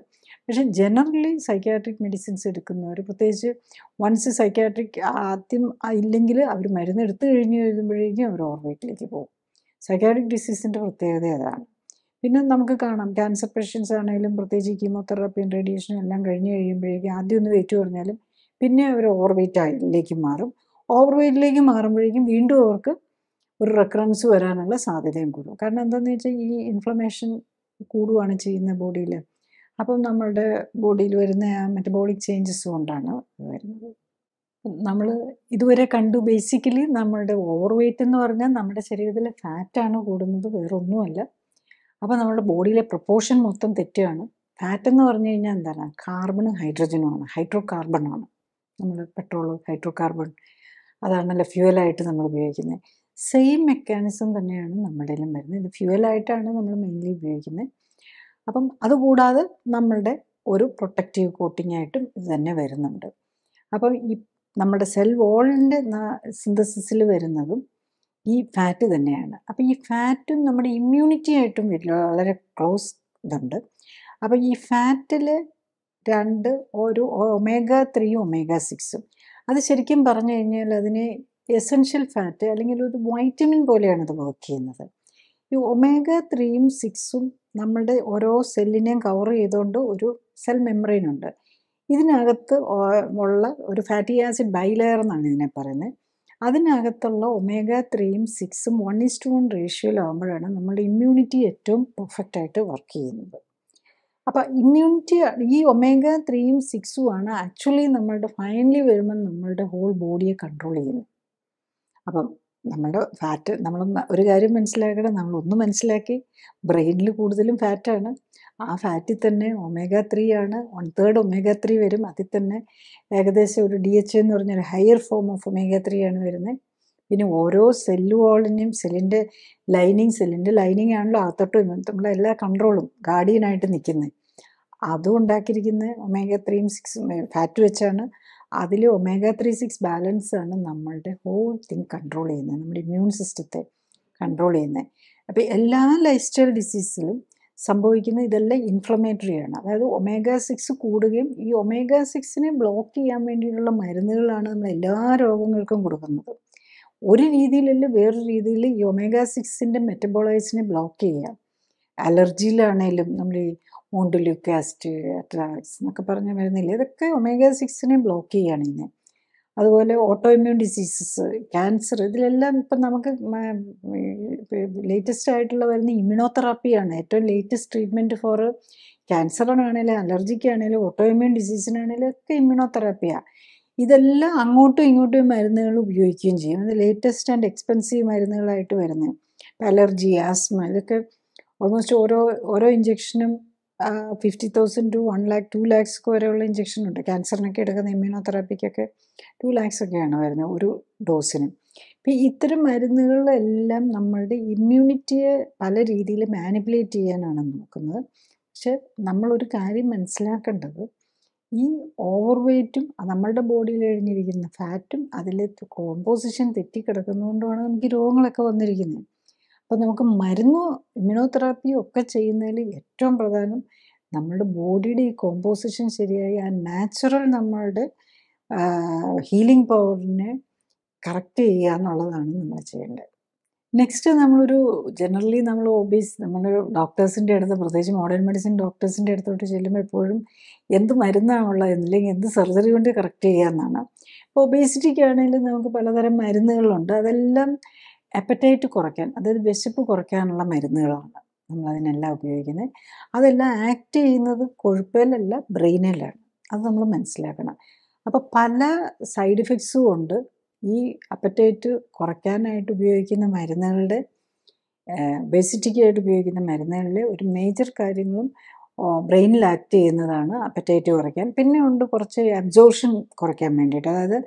പക്ഷെ ജനറലി സൈക്യാട്രിക് മെഡിസിൻസ് എടുക്കുന്നവർ പ്രത്യേകിച്ച് വൺസ് സൈക്യാട്രിക് ആദ്യം ഇല്ലെങ്കിൽ അവർ മരുന്ന് എടുത്തു കഴിഞ്ഞ് വരുമ്പോഴേക്കും അവർ ഓവർ വെയിറ്റിലേക്ക് പോകും സൈക്കാട്രിക് ഡിസീസിൻ്റെ പ്രത്യേകത അതാണ് പിന്നെ നമുക്ക് കാണാം ക്യാൻസർ പേഷ്യൻസ് ആണെങ്കിലും പ്രത്യേകിച്ച് കീമോതെറാപ്പിയും റേഡിയേഷനും എല്ലാം കഴിഞ്ഞ് കഴിയുമ്പോഴേക്കും ആദ്യം ഒന്ന് വെയിറ്റ് കുറഞ്ഞാലും പിന്നെ അവർ ആയിലേക്ക് മാറും ഓവർവെയ്റ്റിലേക്ക് മാറുമ്പോഴേക്കും വീണ്ടും അവർക്ക് ഒരു റെക്കറൻസ് വരാനുള്ള സാധ്യതയും കൂടും കാരണം എന്താണെന്ന് വെച്ചാൽ ഈ ഇൻഫ്ലമേഷൻ കൂടുകയാണ് ചെയ്യുന്ന ബോഡിയിൽ അപ്പം നമ്മളുടെ ബോഡിയിൽ വരുന്ന മെറ്റബോളിക് ചേഞ്ചസ് കൊണ്ടാണ് വരുന്നത് നമ്മൾ ഇതുവരെ കണ്ടു ബേസിക്കലി നമ്മുടെ ഓവർ വെയ്റ്റ് എന്ന് പറഞ്ഞാൽ നമ്മുടെ ശരീരത്തിലെ ഫാറ്റാണ് കൂടുന്നത് വേറൊന്നുമല്ല അപ്പോൾ നമ്മുടെ ബോഡിയിലെ പ്രൊപ്പോർഷൻ മൊത്തം തെറ്റുകയാണ് ഫാറ്റ് എന്ന് പറഞ്ഞു കഴിഞ്ഞാൽ എന്താണ് കാർബണും ആണ് ഹൈഡ്രോ കാർബണാണ് നമ്മൾ പെട്രോൾ ഹൈഡ്രോ കാർബൺ അതാണല്ലോ ഫ്യൂവലായിട്ട് നമ്മൾ ഉപയോഗിക്കുന്നത് സെയിം മെക്കാനിസം തന്നെയാണ് നമ്മുടെയിലും വരുന്നത് ഇത് ഫ്യൂവലായിട്ടാണ് നമ്മൾ മെയിൻലി ഉപയോഗിക്കുന്നത് അപ്പം അതുകൂടാതെ നമ്മളുടെ ഒരു പ്രൊട്ടക്റ്റീവ് കോട്ടിംഗ് ആയിട്ടും ഇത് തന്നെ വരുന്നുണ്ട് അപ്പം ഈ നമ്മുടെ സെൽ വോളിൻ്റെ സിന്തസിസിൽ വരുന്നതും ഈ ഫാറ്റ് തന്നെയാണ് അപ്പം ഈ ഫാറ്റും നമ്മുടെ ഇമ്മ്യൂണിറ്റിയായിട്ടും വളരെ ക്ലോസ് ഇതുണ്ട് അപ്പം ഈ ഫാറ്റിൽ രണ്ട് ഒരു ഒമേഗ ത്രീയും ഒമേഗ സിക്സും അത് ശരിക്കും പറഞ്ഞു കഴിഞ്ഞാൽ അതിന് എസെൻഷ്യൽ ഫാറ്റ് അല്ലെങ്കിൽ ഒരു വൈറ്റമിൻ പോലെയാണ് അത് വർക്ക് ചെയ്യുന്നത് ഈ ഒമേഗ ത്രീയും സിക്സും നമ്മുടെ ഓരോ സെല്ലിനെയും കവർ ചെയ്തുകൊണ്ട് ഒരു സെൽ മെമ്പറൈൻ ഉണ്ട് ഇതിനകത്ത് ഉള്ള ഒരു ഫാറ്റി ആസിഡ് ബൈലെയർ എന്നാണ് ഇതിനെ പറയുന്നത് അതിനകത്തുള്ള ഒമേഗ ത്രീയും സിക്സും വൺ ഇസ് ടു വൺ റേഷ്യോയിലാകുമ്പോഴാണ് നമ്മുടെ ഇമ്മ്യൂണിറ്റി ഏറ്റവും പെർഫെക്റ്റ് ആയിട്ട് വർക്ക് ചെയ്യുന്നത് അപ്പോൾ ഇമ്മ്യൂണിറ്റി ഈ ഒമേഗ ത്രീയും സിക്സും ആണ് ആക്ച്വലി നമ്മളുടെ ഫൈനലി വരുമ്പോൾ നമ്മളുടെ ഹോൾ ബോഡിയെ കൺട്രോൾ ചെയ്യുന്നത് അപ്പം നമ്മളുടെ ഫാറ്റ് നമ്മൾ ഒരു കാര്യം മനസ്സിലാക്കണം നമ്മളൊന്ന് മനസ്സിലാക്കി ബ്രെയിനിൽ കൂടുതലും ഫാറ്റാണ് ആ ഫാറ്റിൽ തന്നെ ഒമേഗ ത്രീ ആണ് വൺ തേർഡ് ഒമേഗ ത്രീ വരും അതിൽ തന്നെ ഏകദേശം ഒരു ഡി എച്ച് എന്ന് പറഞ്ഞൊരു higher form of omega three ആണ് വരുന്നത് പിന്നെ ഓരോ സെല്ലുവോളിനും സെല്ലിൻ്റെ ലൈനിങ് സെല്ലിൻ്റെ ലൈനിങ് ആണല്ലോ അകത്തോട്ടും ഇങ്ങനത്തെ നമ്മളെ എല്ലാ കൺട്രോളും ഗാർഡിയനായിട്ട് നിൽക്കുന്നത് അതും ഉണ്ടാക്കിയിരിക്കുന്നത് ഒമേഗ ത്രീയും സിക്സും ഫാറ്റ് വെച്ചാണ് അതിൽ ഒമേഗ ത്രീ സിക്സ് ബാലൻസ് ആണ് നമ്മളുടെ ഹോൾ തിങ് കൺട്രോൾ ചെയ്യുന്നത് നമ്മുടെ ഇമ്മ്യൂൺ സിസ്റ്റത്തെ കൺട്രോൾ ചെയ്യുന്നത് അപ്പോൾ എല്ലാ ലൈഫ് സ്റ്റൈൽ ഡിസീസിലും സംഭവിക്കുന്നത് ഇതെല്ലാം ആണ് അതായത് ഒമേഗ സിക്സ് കൂടുകയും ഈ ഒമേഗ സിക്സിനെ ബ്ലോക്ക് ചെയ്യാൻ വേണ്ടിയിട്ടുള്ള മരുന്നുകളാണ് നമ്മൾ എല്ലാ രോഗങ്ങൾക്കും കൊടുക്കുന്നത് ഒരു രീതിയിലല്ല വേറൊരു രീതിയിൽ ഈ ഒമേഗ സിക്സിൻ്റെ മെറ്റബോളൈസിനെ ബ്ലോക്ക് ചെയ്യാം അലർജിയിലാണേലും നമ്മൾ ഈ മോണ്ടുല്യൂക്കാസ്റ്റ് അട്രാക്സ് എന്നൊക്കെ പറഞ്ഞ മരുന്നില്ല ഇതൊക്കെ ഒമേഗ സിക്സിനെ ബ്ലോക്ക് ചെയ്യുകയാണ് ഇതിനെ അതുപോലെ ഓട്ടോ ഇമ്മ്യൂൺ ഡിസീസസ് ക്യാൻസർ ഇതിലെല്ലാം ഇപ്പം നമുക്ക് ലേറ്റസ്റ്റ് ആയിട്ടുള്ള വരുന്ന ഇമ്മ്യൂണോതെറാപ്പിയാണ് ഏറ്റവും ലേറ്റസ്റ്റ് ട്രീറ്റ്മെൻറ്റ് ഫോർ ക്യാൻസറിനാണേലും അലർജിക്കാണെങ്കിലും ഓട്ടോ ഇമ്മ്യൂൺ ഡിസീസിനാണേലും ഒക്കെ ഇമ്മ്യൂണോതെറാപ്പിയാണ് ഇതെല്ലാം അങ്ങോട്ടും ഇങ്ങോട്ടും മരുന്നുകൾ ഉപയോഗിക്കുകയും ചെയ്യും അത് ലേറ്റസ്റ്റ് ആൻഡ് എക്സ്പെൻസീവ് മരുന്നുകളായിട്ട് വരുന്നത് അലർജി ആസ്മ ഇതൊക്കെ ഓൾമോസ്റ്റ് ഓരോ ഓരോ ഇഞ്ചെക്ഷനും fifty thousand to one lakh to lakhs വരെയുള്ള ഇഞ്ചക്ഷൻ ഉണ്ട് ക്യാൻസറിനൊക്കെ എടുക്കുന്ന തെറാപ്പിക്കൊക്കെ ടു ലാക്സ് ഒക്കെയാണ് വരുന്നത് ഒരു ഡോസിന് ഇപ്പം ഇത്തരം മരുന്നുകളെല്ലാം നമ്മളുടെ ഇമ്മ്യൂണിറ്റിയെ പല രീതിയിൽ മാനിപ്പുലേറ്റ് ചെയ്യാനാണ് നോക്കുന്നത് പക്ഷെ നമ്മളൊരു കാര്യം മനസ്സിലാക്കേണ്ടത് ഈ ഓവർ വെയ്റ്റും നമ്മളുടെ ബോഡിയിൽ എഴുന്നിരിക്കുന്ന ഫാറ്റും അതിലെ കോമ്പോസിഷൻ കിടക്കുന്നതുകൊണ്ടാണ് നമുക്ക് രോഗങ്ങളൊക്കെ വന്നിരിക്കുന്നത് അപ്പോൾ നമുക്ക് മരുന്നോ ഇമ്യൂണോ തെറാപ്പിയോ ഒക്കെ ചെയ്യുന്നതിൽ ഏറ്റവും പ്രധാനം നമ്മളുടെ ബോഡിയുടെ ഈ കോമ്പോസിഷൻ ശരിയായി ആ നാച്ചുറൽ നമ്മളുടെ ഹീലിംഗ് പവറിനെ കറക്റ്റ് ചെയ്യുക എന്നുള്ളതാണ് നമ്മൾ ചെയ്യേണ്ടത് നെക്സ്റ്റ് നമ്മളൊരു ജനറലി നമ്മൾ ഓബീസ് നമ്മൾ ഡോക്ടേഴ്സിൻ്റെ അടുത്ത് പ്രത്യേകിച്ച് മോഡേൺ മെഡിസിൻ ഡോക്ടേഴ്സിൻ്റെ അടുത്തോട്ട് ചെല്ലുമ്പോൾ എപ്പോഴും എന്ത് മരുന്നാണുള്ളത് എന്നില്ലെങ്കിൽ എന്ത് സർജറി കൊണ്ട് കറക്റ്റ് ചെയ്യുക എന്നാണ് ഇപ്പോൾ ഒബേസിറ്റിക്കാണെങ്കിലും നമുക്ക് പലതരം മരുന്നുകളുണ്ട് അതെല്ലാം അപ്പറ്റൈറ്റ് കുറയ്ക്കാൻ അതായത് വിശപ്പ് കുറയ്ക്കാനുള്ള മരുന്നുകളാണ് നമ്മളതിനെല്ലാം ഉപയോഗിക്കുന്നത് അതെല്ലാം ആക്ട് ചെയ്യുന്നത് കൊഴുപ്പിലല്ല ബ്രെയിനിലാണ് അത് നമ്മൾ മനസ്സിലാക്കണം അപ്പോൾ പല സൈഡ് എഫക്ട്സും ഉണ്ട് ഈ അപ്പറ്റൈറ്റ് കുറയ്ക്കാനായിട്ട് ഉപയോഗിക്കുന്ന മരുന്നുകളുടെ ബേസിറ്റിക്കായിട്ട് ഉപയോഗിക്കുന്ന മരുന്നുകളിലെ ഒരു മേജർ കാര്യങ്ങളും ബ്രെയിനിൽ ആക്ട് ചെയ്യുന്നതാണ് അപ്പറ്റൈറ്റ് കുറയ്ക്കാൻ പിന്നെ ഉണ്ട് കുറച്ച് അബ്സോർഷൻ കുറയ്ക്കാൻ വേണ്ടിയിട്ട് അതായത്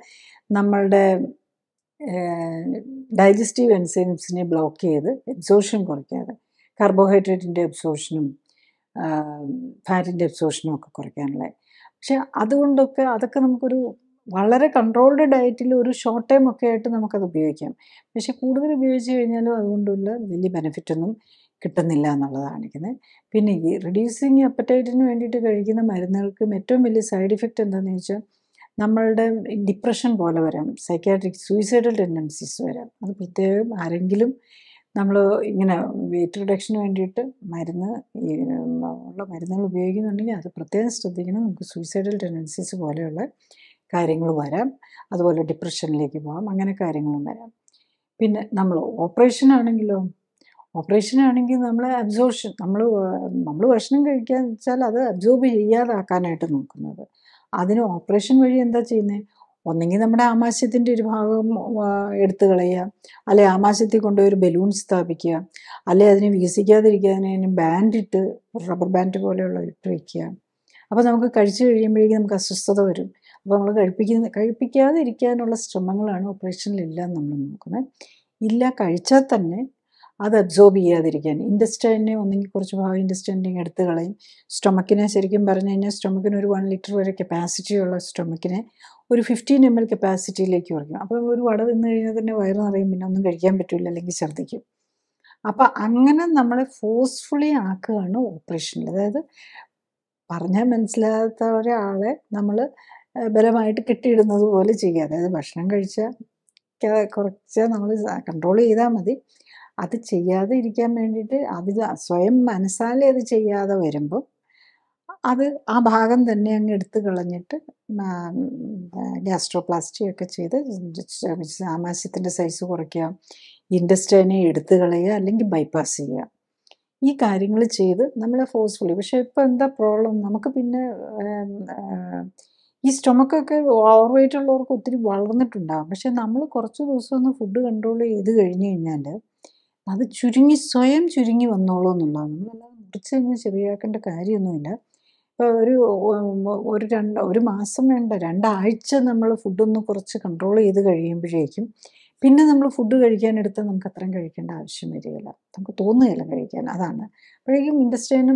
നമ്മളുടെ ഡൈജസ്റ്റീവ് എൻസൈംസിനെ ബ്ലോക്ക് ചെയ്ത് എബ്സോർഷൻ കുറയ്ക്കാതെ കാർബോഹൈഡ്രേറ്റിൻ്റെ എബ്സോർഷനും ഫാറ്റിൻ്റെ എബ്സോർഷനും ഒക്കെ കുറയ്ക്കാനുള്ള പക്ഷെ അതുകൊണ്ടൊക്കെ അതൊക്കെ നമുക്കൊരു വളരെ കൺട്രോൾഡ് ഡയറ്റിൽ ഒരു ഷോർട്ട് ടൈം ഒക്കെ ആയിട്ട് നമുക്കത് ഉപയോഗിക്കാം പക്ഷെ കൂടുതൽ ഉപയോഗിച്ച് കഴിഞ്ഞാലും അതുകൊണ്ടുള്ള വലിയ ബെനിഫിറ്റൊന്നും കിട്ടുന്നില്ല എന്നുള്ളതാണ് കാണിക്കുന്നത് പിന്നെ ഈ റിഡ്യൂസിങ് അപ്പറ്റൈറ്റിന് വേണ്ടിയിട്ട് കഴിക്കുന്ന മരുന്നുകൾക്കും ഏറ്റവും വലിയ സൈഡ് ഇഫക്റ്റ് എന്താണെന്ന് ചോദിച്ചാൽ നമ്മളുടെ ഡിപ്രഷൻ പോലെ വരാം സൈക്കാട്രിക് സൂയിസൈഡൽ ടെൻഡൻസീസ് വരാം അത് പ്രത്യേകം ആരെങ്കിലും നമ്മൾ ഇങ്ങനെ വെയിറ്റ് റിഡക്ഷന് വേണ്ടിയിട്ട് മരുന്ന് ഉള്ള മരുന്നുകൾ ഉപയോഗിക്കുന്നുണ്ടെങ്കിൽ അത് പ്രത്യേകം ശ്രദ്ധിക്കണം നമുക്ക് സൂയിസൈഡൽ ടെൻഡൻസീസ് പോലെയുള്ള കാര്യങ്ങൾ വരാം അതുപോലെ ഡിപ്രഷനിലേക്ക് പോകാം അങ്ങനെ കാര്യങ്ങളും വരാം പിന്നെ നമ്മൾ ഓപ്പറേഷൻ ആണെങ്കിലോ ഓപ്പറേഷൻ ആണെങ്കിൽ നമ്മൾ അബ്സോർഷൻ നമ്മൾ നമ്മൾ ഭക്ഷണം കഴിക്കാൻ വെച്ചാൽ അത് അബ്സോർബ് ചെയ്യാതാക്കാനായിട്ട് നോക്കുന്നത് അതിന് ഓപ്പറേഷൻ വഴി എന്താ ചെയ്യുന്നത് ഒന്നെങ്കിൽ നമ്മുടെ ആമാശയത്തിൻ്റെ ഒരു ഭാഗം എടുത്തു കളയുക അല്ലെ ആമാശയത്തിൽ കൊണ്ടുപോയി ഒരു ബലൂൺ സ്ഥാപിക്കുക അല്ലെ അതിനെ വികസിക്കാതിരിക്കുക അതിന് ബാൻഡ് ഇട്ട് റബ്ബർ ബാൻഡ് പോലെയുള്ള ഇട്ട് വയ്ക്കുക അപ്പോൾ നമുക്ക് കഴിച്ചു കഴിയുമ്പോഴേക്കും നമുക്ക് അസ്വസ്ഥത വരും അപ്പോൾ നമ്മൾ കഴിപ്പിക്കുന്ന കഴിപ്പിക്കാതിരിക്കാനുള്ള ശ്രമങ്ങളാണ് ഇല്ല നമ്മൾ നോക്കുന്നത് ഇല്ല കഴിച്ചാൽ തന്നെ അത് അബ്സോർബ് ചെയ്യാതിരിക്കാൻ ഇൻഡസ്റ്റൈനെ ഒന്നെങ്കിൽ കുറച്ച് ഭാഗം ഇൻഡസ്റ്റൈൻ്റെ എടുത്ത് കളയും സ്റ്റൊമക്കിനെ ശരിക്കും പറഞ്ഞു കഴിഞ്ഞാൽ സ്റ്റൊമക്കിന് ഒരു വൺ ലിറ്റർ വരെ കപ്പാസിറ്റിയുള്ള സ്റ്റൊമക്കിനെ ഒരു ഫിഫ്റ്റീൻ എം എൽ കപ്പാസിറ്റിയിലേക്ക് കുറയ്ക്കും അപ്പോൾ ഒരു വട തിന്നു കഴിഞ്ഞാൽ തന്നെ വയറ് നിറയും പിന്നെ ഒന്നും കഴിക്കാൻ പറ്റില്ല അല്ലെങ്കിൽ ഛർദ്ദിക്കും അപ്പോൾ അങ്ങനെ നമ്മളെ ഫോഴ്സ്ഫുള്ളി ആക്കുകയാണ് ഓപ്പറേഷനിൽ അതായത് പറഞ്ഞാൽ മനസ്സിലാത്ത ഒരാളെ നമ്മൾ ബലമായിട്ട് കെട്ടിയിടുന്നത് പോലെ ചെയ്യുക അതായത് ഭക്ഷണം കഴിച്ചാൽ കുറച്ച് നമ്മൾ കൺട്രോൾ ചെയ്താൽ മതി അത് ചെയ്യാതെ ഇരിക്കാൻ വേണ്ടിയിട്ട് അത് സ്വയം മനസ്സാലെ അത് ചെയ്യാതെ വരുമ്പോൾ അത് ആ ഭാഗം തന്നെ അങ്ങ് എടുത്തു കളഞ്ഞിട്ട് ഗ്യാസ്ട്രോപ്ലാസ്റ്റി ഒക്കെ ചെയ്ത് ആമാശയത്തിൻ്റെ സൈസ് കുറയ്ക്കാം ഇൻഡസ്റ്റൈനെ എടുത്തു കളയുക അല്ലെങ്കിൽ ബൈപ്പാസ് ചെയ്യുക ഈ കാര്യങ്ങൾ ചെയ്ത് നമ്മളെ ഫോഴ്സ്ഫുള്ളി പക്ഷെ ഇപ്പോൾ എന്താ പ്രോബ്ലം നമുക്ക് പിന്നെ ഈ സ്റ്റൊമക്കൊക്കെ ഓവർ ഉള്ളവർക്ക് ഒത്തിരി വളർന്നിട്ടുണ്ടാകും പക്ഷെ നമ്മൾ കുറച്ച് ദിവസം ഒന്ന് ഫുഡ് കൺട്രോൾ ചെയ്ത് കഴിഞ്ഞ് കഴിഞ്ഞാൽ അത് ചുരുങ്ങി സ്വയം ചുരുങ്ങി വന്നോളൂ എന്നുള്ളതാണ് നമ്മളെല്ലാം മുറിച്ച് കഴിഞ്ഞാൽ ചെറിയാക്കേണ്ട കാര്യമൊന്നുമില്ല ഇപ്പോൾ ഒരു ഒരു രണ്ട് ഒരു മാസം വേണ്ട രണ്ടാഴ്ച നമ്മൾ ഫുഡൊന്ന് കുറച്ച് കൺട്രോൾ ചെയ്ത് കഴിയുമ്പോഴേക്കും പിന്നെ നമ്മൾ ഫുഡ് കഴിക്കാനെടുത്ത് നമുക്ക് അത്രയും കഴിക്കേണ്ട ആവശ്യം വരികയില്ല നമുക്ക് തോന്നുകയില്ല കഴിക്കാൻ അതാണ് അപ്പോഴേക്കും ഇൻഡസ്ട്രീന്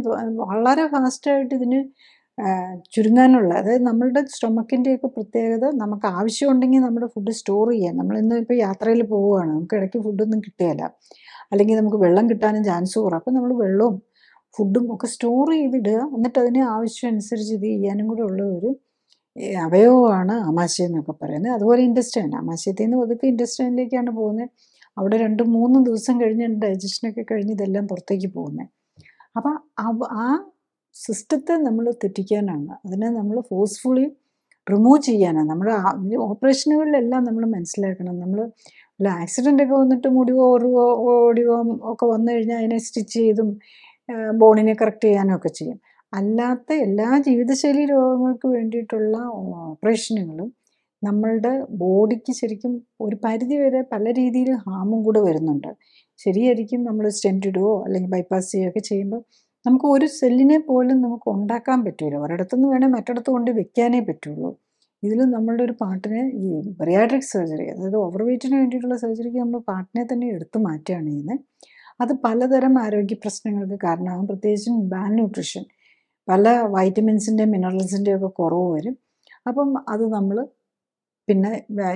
വളരെ ഫാസ്റ്റായിട്ട് ഇതിന് ചുരുങ്ങാനുള്ള അതായത് നമ്മളുടെ സ്റ്റൊമക്കിൻ്റെയൊക്കെ പ്രത്യേകത നമുക്ക് ആവശ്യമുണ്ടെങ്കിൽ നമ്മുടെ ഫുഡ് സ്റ്റോർ ചെയ്യാം നമ്മളിന്ന് ഇപ്പോൾ യാത്രയിൽ പോവുകയാണ് നമുക്ക് ഇടയ്ക്ക് ഫുഡൊന്നും കിട്ടുകയില്ല അല്ലെങ്കിൽ നമുക്ക് വെള്ളം കിട്ടാനും ചാൻസ് കുറവ് അപ്പം നമ്മൾ വെള്ളവും ഫുഡും ഒക്കെ സ്റ്റോർ ചെയ്തിടുക എന്നിട്ട് അതിന് ആവശ്യം അനുസരിച്ച് ഇത് ചെയ്യാനും കൂടെ ഉള്ള ഒരു അവയവമാണ് ആമാശയം എന്നൊക്കെ പറയുന്നത് അതുപോലെ ഇൻഡസ്റ്റൈൻ ആമാശയത്തിൽ നിന്ന് ഒതുക്കി ഇൻഡസ്റ്റൈനിലേക്കാണ് പോകുന്നത് അവിടെ രണ്ട് മൂന്ന് ദിവസം കഴിഞ്ഞിട്ട് ഡൈജഷനൊക്കെ കഴിഞ്ഞ് ഇതെല്ലാം പുറത്തേക്ക് പോകുന്നത് അപ്പം ആ സിസ്റ്റത്തെ നമ്മൾ തെറ്റിക്കാനാണ് അതിനെ നമ്മൾ ഫോഴ്സ്ഫുള്ളി റിമൂവ് ചെയ്യാനാണ് നമ്മൾ ഓപ്പറേഷനുകളിലെല്ലാം നമ്മൾ മനസ്സിലാക്കണം നമ്മൾ അല്ല ആക്സിഡൻ്റ് ഒക്കെ വന്നിട്ട് മുടി ഓറുവോ ഓടിവോ ഒക്കെ വന്നു കഴിഞ്ഞാൽ അതിനെ സ്റ്റിച്ച് ചെയ്തും ബോണിനെ കറക്റ്റ് ചെയ്യാനൊക്കെ ചെയ്യും അല്ലാത്ത എല്ലാ ജീവിതശൈലി രോഗങ്ങൾക്ക് വേണ്ടിയിട്ടുള്ള ഓപ്പറേഷനുകളും നമ്മളുടെ ബോഡിക്ക് ശരിക്കും ഒരു പരിധി വരെ പല രീതിയിൽ ഹാമും കൂടെ വരുന്നുണ്ട് ശരിയായിരിക്കും നമ്മൾ സ്റ്റെൻറ്റ് ഇടുകയോ അല്ലെങ്കിൽ ബൈപ്പാസ് ചെയ്യുകയൊക്കെ ചെയ്യുമ്പോൾ നമുക്ക് ഒരു സെല്ലിനെ പോലും നമുക്ക് ഉണ്ടാക്കാൻ പറ്റില്ല ഒരിടത്തുനിന്ന് വേണേൽ മറ്റിടത്ത് കൊണ്ട് വെക്കാനേ പറ്റുള്ളൂ ഇതിൽ നമ്മളുടെ ഒരു പാർട്ടിനെ ഈ ബറിയാട്രിക് സർജറി അതായത് ഓവർ വെയ്റ്റിന് വേണ്ടിയിട്ടുള്ള സർജറിക്ക് നമ്മൾ പാർട്ടിനെ തന്നെ എടുത്തു മാറ്റുകയാണ് ചെയ്യുന്നത് അത് പലതരം ആരോഗ്യ പ്രശ്നങ്ങൾക്ക് കാരണമാകും പ്രത്യേകിച്ചും ബാൻ ന്യൂട്രിഷൻ പല വൈറ്റമിൻസിൻ്റെ മിനറൽസിൻ്റെയും ഒക്കെ കുറവ് വരും അപ്പം അത് നമ്മൾ പിന്നെ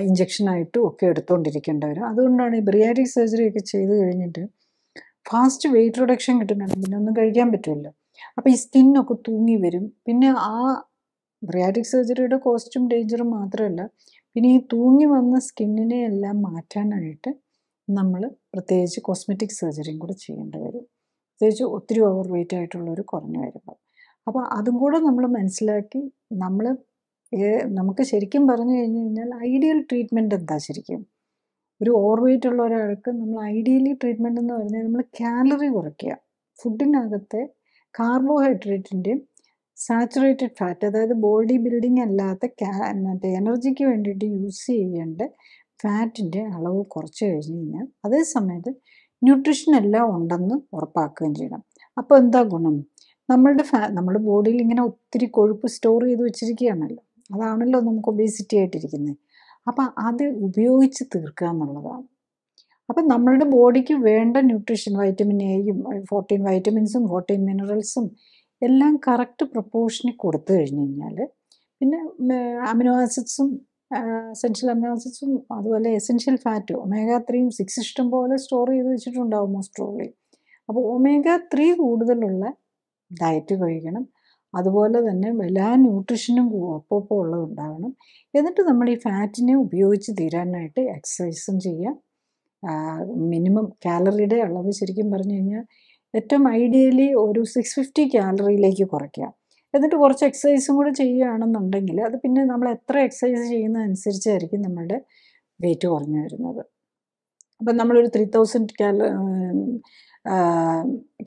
ഇഞ്ചക്ഷനായിട്ടും ഒക്കെ എടുത്തുകൊണ്ടിരിക്കേണ്ടി വരും അതുകൊണ്ടാണ് ഈ ബറിയാട്രിക് സർജറി ഒക്കെ ചെയ്ത് കഴിഞ്ഞിട്ട് ഫാസ്റ്റ് വെയിറ്റ് റിഡക്ഷൻ കിട്ടുന്നുണ്ട് പിന്നെ ഒന്നും കഴിക്കാൻ പറ്റുമല്ലോ അപ്പോൾ ഈ സ്കിന്നൊക്കെ തൂങ്ങി വരും പിന്നെ ആ ബ്രിയാറ്റിക് സർജറിയുടെ കോസ്റ്റും ഡേഞ്ചറും മാത്രമല്ല പിന്നെ ഈ തൂങ്ങി വന്ന സ്കിന്നിനെ എല്ലാം മാറ്റാനായിട്ട് നമ്മൾ പ്രത്യേകിച്ച് കോസ്മെറ്റിക് സർജറിയും കൂടെ ചെയ്യേണ്ടി വരും പ്രത്യേകിച്ച് ഒത്തിരി ഓവർ വെയിറ്റ് ആയിട്ടുള്ളവർ കുറഞ്ഞു വരുമ്പോൾ അപ്പോൾ അതും കൂടെ നമ്മൾ മനസ്സിലാക്കി നമ്മൾ നമുക്ക് ശരിക്കും പറഞ്ഞു കഴിഞ്ഞു കഴിഞ്ഞാൽ ഐഡിയൽ ട്രീറ്റ്മെൻറ്റ് എന്താ ശരിക്കും ഒരു ഓവർ വെയിറ്റ് ഉള്ള ഒരാൾക്ക് നമ്മൾ ഐഡിയലി ട്രീറ്റ്മെൻറ്റ് എന്ന് പറഞ്ഞാൽ നമ്മൾ കാലറി കുറയ്ക്കുക ഫുഡിനകത്തെ കാർബോഹൈഡ്രേറ്റിൻ്റെയും സാച്ചുറേറ്റഡ് ഫാറ്റ് അതായത് ബോഡി ബിൽഡിംഗ് അല്ലാത്ത മറ്റേ എനർജിക്ക് വേണ്ടിയിട്ട് യൂസ് ചെയ്യേണ്ട ഫാറ്റിൻ്റെ അളവ് കുറച്ച് കഴിഞ്ഞ് കഴിഞ്ഞാൽ അതേ സമയത്ത് എല്ലാം ഉണ്ടെന്ന് ഉറപ്പാക്കുകയും ചെയ്യണം അപ്പോൾ എന്താ ഗുണം നമ്മളുടെ ഫാ നമ്മുടെ ബോഡിയിൽ ഇങ്ങനെ ഒത്തിരി കൊഴുപ്പ് സ്റ്റോർ ചെയ്ത് വെച്ചിരിക്കുകയാണല്ലോ അതാണല്ലോ നമുക്ക് ഒബേസിറ്റി ആയിട്ടിരിക്കുന്നത് അപ്പം അത് ഉപയോഗിച്ച് തീർക്കുക എന്നുള്ളതാണ് അപ്പം നമ്മളുടെ ബോഡിക്ക് വേണ്ട ന്യൂട്രീഷൻ വൈറ്റമിൻ എയും ഫോർട്ടീൻ വൈറ്റമിൻസും ഫോർട്ടീൻ മിനറൽസും എല്ലാം കറക്റ്റ് പ്രൊപ്പോർഷനിൽ കൊടുത്തു കഴിഞ്ഞ് കഴിഞ്ഞാൽ പിന്നെ അമിനോ ആസിഡ്സും എസെൻഷ്യൽ അമിനോ ആസിഡ്സും അതുപോലെ എസെൻഷ്യൽ ഫാറ്റും ഒമേഗ ത്രീയും സിക്സ് ഇഷ്ടം പോലെ സ്റ്റോർ ചെയ്ത് വെച്ചിട്ടുണ്ടാവും മോസ്റ്റ് ഓഫ്ലി അപ്പോൾ ഒമേഗ ത്രീ കൂടുതലുള്ള ഡയറ്റ് കഴിക്കണം അതുപോലെ തന്നെ എല്ലാ ന്യൂട്രിഷനും അപ്പോൾ ഉള്ളതുണ്ടാകണം എന്നിട്ട് നമ്മൾ ഈ ഫാറ്റിനെ ഉപയോഗിച്ച് തീരാനായിട്ട് എക്സസൈസും ചെയ്യാം മിനിമം കാലറിയുടെ അളവ് ശരിക്കും പറഞ്ഞു കഴിഞ്ഞാൽ ഏറ്റവും ഐഡിയലി ഒരു സിക്സ് ഫിഫ്റ്റി കാലറിയിലേക്ക് കുറയ്ക്കുക എന്നിട്ട് കുറച്ച് എക്സസൈസും കൂടി ചെയ്യുകയാണെന്നുണ്ടെങ്കിൽ അത് പിന്നെ നമ്മൾ എത്ര എക്സസൈസ് ചെയ്യുന്നതനുസരിച്ചായിരിക്കും നമ്മളുടെ വെയിറ്റ് കുറഞ്ഞു വരുന്നത് അപ്പം നമ്മളൊരു ത്രീ തൗസൻഡ് കാല